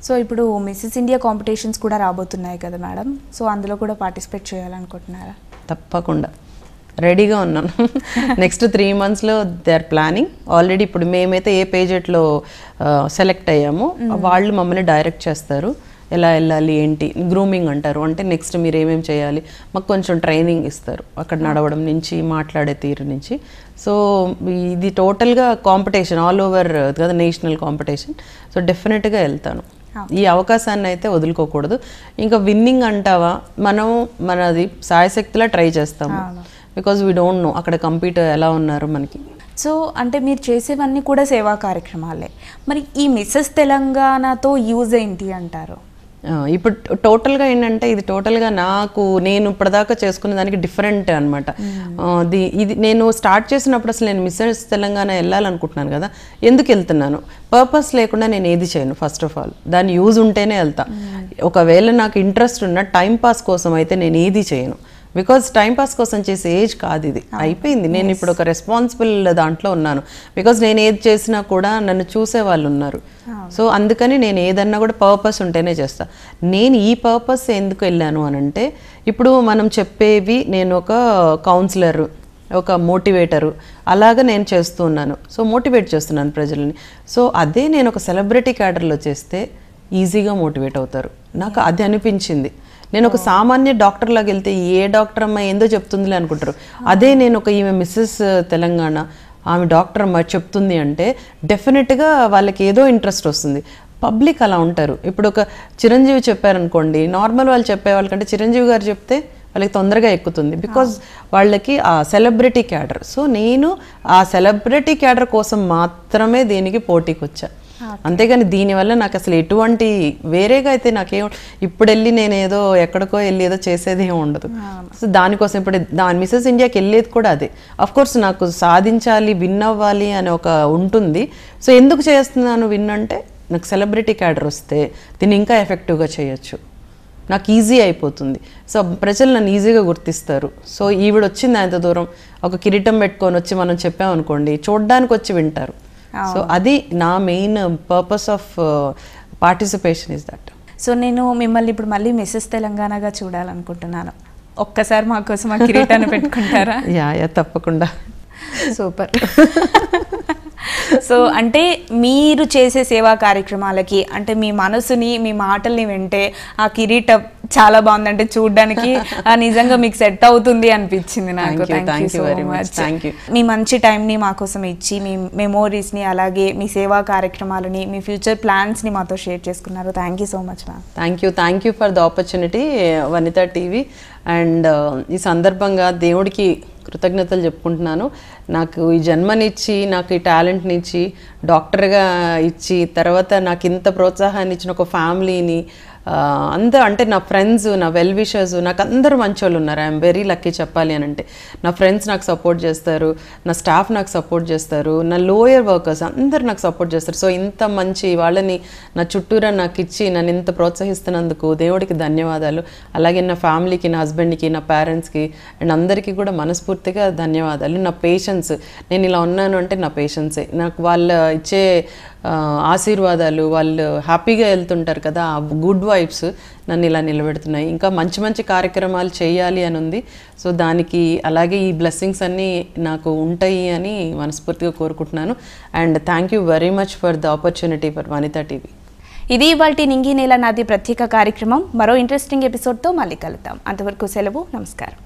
సో ఇప్పుడు మిస్సెస్ ఇండియా కాంపిటీషన్స్ కూడా రాబోతున్నాయి కదా మేడం సో అందులో కూడా పార్టిసిపేట్ చేయాలనుకుంటున్నారా తప్పకుండా రెడీగా ఉన్నాను నెక్స్ట్ త్రీ మంత్స్లో దే ఆర్ ప్లానింగ్ ఆల్రెడీ ఇప్పుడు మేమైతే ఏ పేజెట్లో సెలెక్ట్ అయ్యామో వాళ్ళు మమ్మల్ని డైరెక్ట్ చేస్తారు ఎలా వెళ్ళాలి ఏంటి గ్రూమింగ్ అంటారు అంటే నెక్స్ట్ మీరు ఏమేమి చేయాలి మాకు కొంచెం ట్రైనింగ్ ఇస్తారు అక్కడ నడవడం నుంచి మాట్లాడే తీరు నుంచి సో ఇది టోటల్గా కాంపిటీషన్ ఆల్ ఓవర్ కదా నేషనల్ కాంపిటీషన్ సో డెఫినెట్గా వెళ్తాను ఈ అవకాశాన్ని అయితే వదులుకోకూడదు ఇంకా విన్నింగ్ అంటావా మనం మనది సాయశక్తిలా ట్రై చేస్తాము బికాస్ వీ డోంట్ నో అక్కడ కంప్యూటర్ ఎలా ఉన్నారు మనకి సో అంటే మీరు చేసేవన్నీ కూడా సేవా కార్యక్రమాలే మరి ఈ మిస్సెస్ తెలంగాణతో యూజ్ ఏంటి అంటారు ఇప్పుడు టోటల్గా ఏంటంటే ఇది టోటల్గా నాకు నేను ఇప్పటిదాకా చేసుకునే దానికి డిఫరెంట్ అనమాట hmm. ది ఇది నేను స్టార్ట్ చేసినప్పుడు అసలు నేను మిస్సెస్ తెలంగాణ వెళ్ళాలనుకుంటున్నాను కదా ఎందుకు వెళ్తున్నాను పర్పస్ లేకుండా నేను ఏది చేయను ఫస్ట్ ఆఫ్ ఆల్ దాని యూజ్ ఉంటేనే వెళ్తా hmm. ఒకవేళ నాకు ఇంట్రెస్ట్ ఉన్న టైం పాస్ కోసం అయితే నేను ఏది చేయను బికాజ్ టైంపాస్ కోసం చేసే ఏజ్ కాదు ఇది అయిపోయింది నేను ఇప్పుడు ఒక రెస్పాన్సిబుల్ దాంట్లో ఉన్నాను బికాజ్ నేను ఏది చేసినా కూడా నన్ను చూసే వాళ్ళు ఉన్నారు సో అందుకని నేను ఏదన్నా కూడా పర్పస్ ఉంటేనే చేస్తాను నేను ఈ పర్పస్ ఎందుకు వెళ్ళాను అని అంటే ఇప్పుడు మనం చెప్పేవి నేను ఒక కౌన్సిలర్ ఒక మోటివేటరు అలాగ నేను చేస్తూ ఉన్నాను సో మోటివేట్ చేస్తున్నాను ప్రజలని సో అదే నేను ఒక సెలబ్రిటీ క్యాడర్లో చేస్తే ఈజీగా మోటివేట్ అవుతారు నాకు అది అనిపించింది నేను ఒక సామాన్య డాక్టర్ లాగా వెళ్తే ఏ డాక్టర్ అమ్మాయి ఏందో చెప్తుంది అనుకుంటారు అదే నేను ఒక ఈమె మిస్సెస్ తెలంగాణ ఆమె డాక్టర్ అమ్మాయి చెప్తుంది అంటే డెఫినెట్గా వాళ్ళకి ఏదో ఇంట్రెస్ట్ వస్తుంది పబ్లిక్ అలా ఉంటారు ఇప్పుడు ఒక చిరంజీవి చెప్పారనుకోండి నార్మల్ వాళ్ళు చెప్పే వాళ్ళకంటే చిరంజీవి గారు చెప్తే వాళ్ళకి తొందరగా ఎక్కుతుంది బికాజ్ వాళ్ళకి ఆ సెలబ్రిటీ క్యాడర్ సో నేను ఆ సెలబ్రిటీ క్యాడర్ కోసం మాత్రమే దీనికి పోటీకి వచ్చాను అంతేగాని దీనివల్ల నాకు అసలు ఎటువంటి వేరేగా అయితే నాకేం ఇప్పుడు వెళ్ళి నేను ఏదో ఎక్కడికో వెళ్ళి ఏదో చేసేది ఏమి ఉండదు సో దానికోసం ఇప్పుడు దాని మిస్సెస్ ఇండియాకి వెళ్ళేది కూడా అదే అఫ్ కోర్స్ నాకు సాధించాలి విన్ అవ్వాలి అని ఒక ఉంటుంది సో ఎందుకు చేస్తున్నాను విన్ అంటే నాకు సెలబ్రిటీ క్యాడర్ వస్తే దీన్ని ఇంకా ఎఫెక్టివ్గా చేయొచ్చు నాకు ఈజీ అయిపోతుంది సో ప్రజలు నన్ను ఈజీగా గుర్తిస్తారు సో ఈవిడ వచ్చింది ఎంత దూరం ఒక కిరీటం పెట్టుకొని వచ్చి మనం చెప్పామనుకోండి చూడడానికి వచ్చి వింటారు సో oh. అది నా main purpose of participation is that so నేను మిమ్మల్ని ఇప్పుడు మళ్ళీ మిస్సెస్ తెలంగాణగా చూడాలనుకుంటున్నాను ఒక్కసారి మా కోసం ఆ కిరీటాన్ని *laughs* పెట్టుకుంటారా యా యా తప్పకుండా సూపర్ సో అంటే మీరు చేసే సేవా కార్యక్రమాలకి అంటే మీ మనసుని మీ మాటల్ని వింటే ఆ కిరీటం చాలా అంటే చూడడానికి *laughs* నిజంగా మీకు సెట్ అవుతుంది అనిపించింది నాకు thank you very much thank you మీ మంచి టైంని మాకోసం ఇచ్చి మీ మెమోరీస్ని అలాగే మీ సేవా కార్యక్రమాలని మీ ఫ్యూచర్ ప్లాన్స్ని మాతో షేర్ చేసుకున్నారు thank you so much ma'am thank you thank you for the opportunity Vanitha TV and ఈ సందర్భంగా దేవుడికి కృతజ్ఞతలు చెప్పుకుంటున్నాను నాకు ఈ జన్మనిచ్చి నాకు ఈ టాలెంట్ని ఇచ్చి డాక్టర్గా ఇచ్చి తర్వాత నాకు ఇంత ప్రోత్సాహాన్ని ఇచ్చిన ఒక ఫ్యామిలీని అందరూ అంటే నా ఫ్రెండ్స్ నా వెల్ విషర్స్ నాకు అందరు వాళ్ళు ఉన్నారు ఐఎమ్ వెరీ లక్కీ చెప్పాలి అని అంటే నా ఫ్రెండ్స్ నాకు సపోర్ట్ చేస్తారు నా స్టాఫ్ నాకు సపోర్ట్ చేస్తారు నా లోయర్ వర్కర్స్ అందరు నాకు సపోర్ట్ చేస్తారు సో ఇంత మంచి వాళ్ళని నా చుట్టూరా నాకు ఇచ్చి నన్ను ఇంత ప్రోత్సహిస్తున్నందుకు దేవుడికి ధన్యవాదాలు అలాగే నా ఫ్యామిలీకి నా హస్బెండ్కి నా పేరెంట్స్కి అండ్ అందరికీ కూడా మనస్ఫూర్తిగా ధన్యవాదాలు నా పేషెన్స్ నేను ఇలా ఉన్నాను అంటే నా పేషెన్సే నాకు వాళ్ళు ఇచ్చే ఆశీర్వాదాలు వాళ్ళు హ్యాపీగా వెళ్తుంటారు కదా గుడ్ వైబ్స్ నన్ను ఇలా నిలబెడుతున్నాయి ఇంకా మంచి మంచి కార్యక్రమాలు చేయాలి అని ఉంది సో దానికి అలాగే ఈ బ్లెస్సింగ్స్ అన్నీ నాకు ఉంటాయి అని మనస్ఫూర్తిగా కోరుకుంటున్నాను and thank you very much for the opportunity for Vanitha TV ఇది ఇవాళ నింగి నేల నాది ప్రత్యేక కార్యక్రమం మరో ఇంట్రెస్టింగ్ ఎపిసోడ్తో మళ్ళీ కలుద్దాం అంతవరకు సెలవు నమస్కారం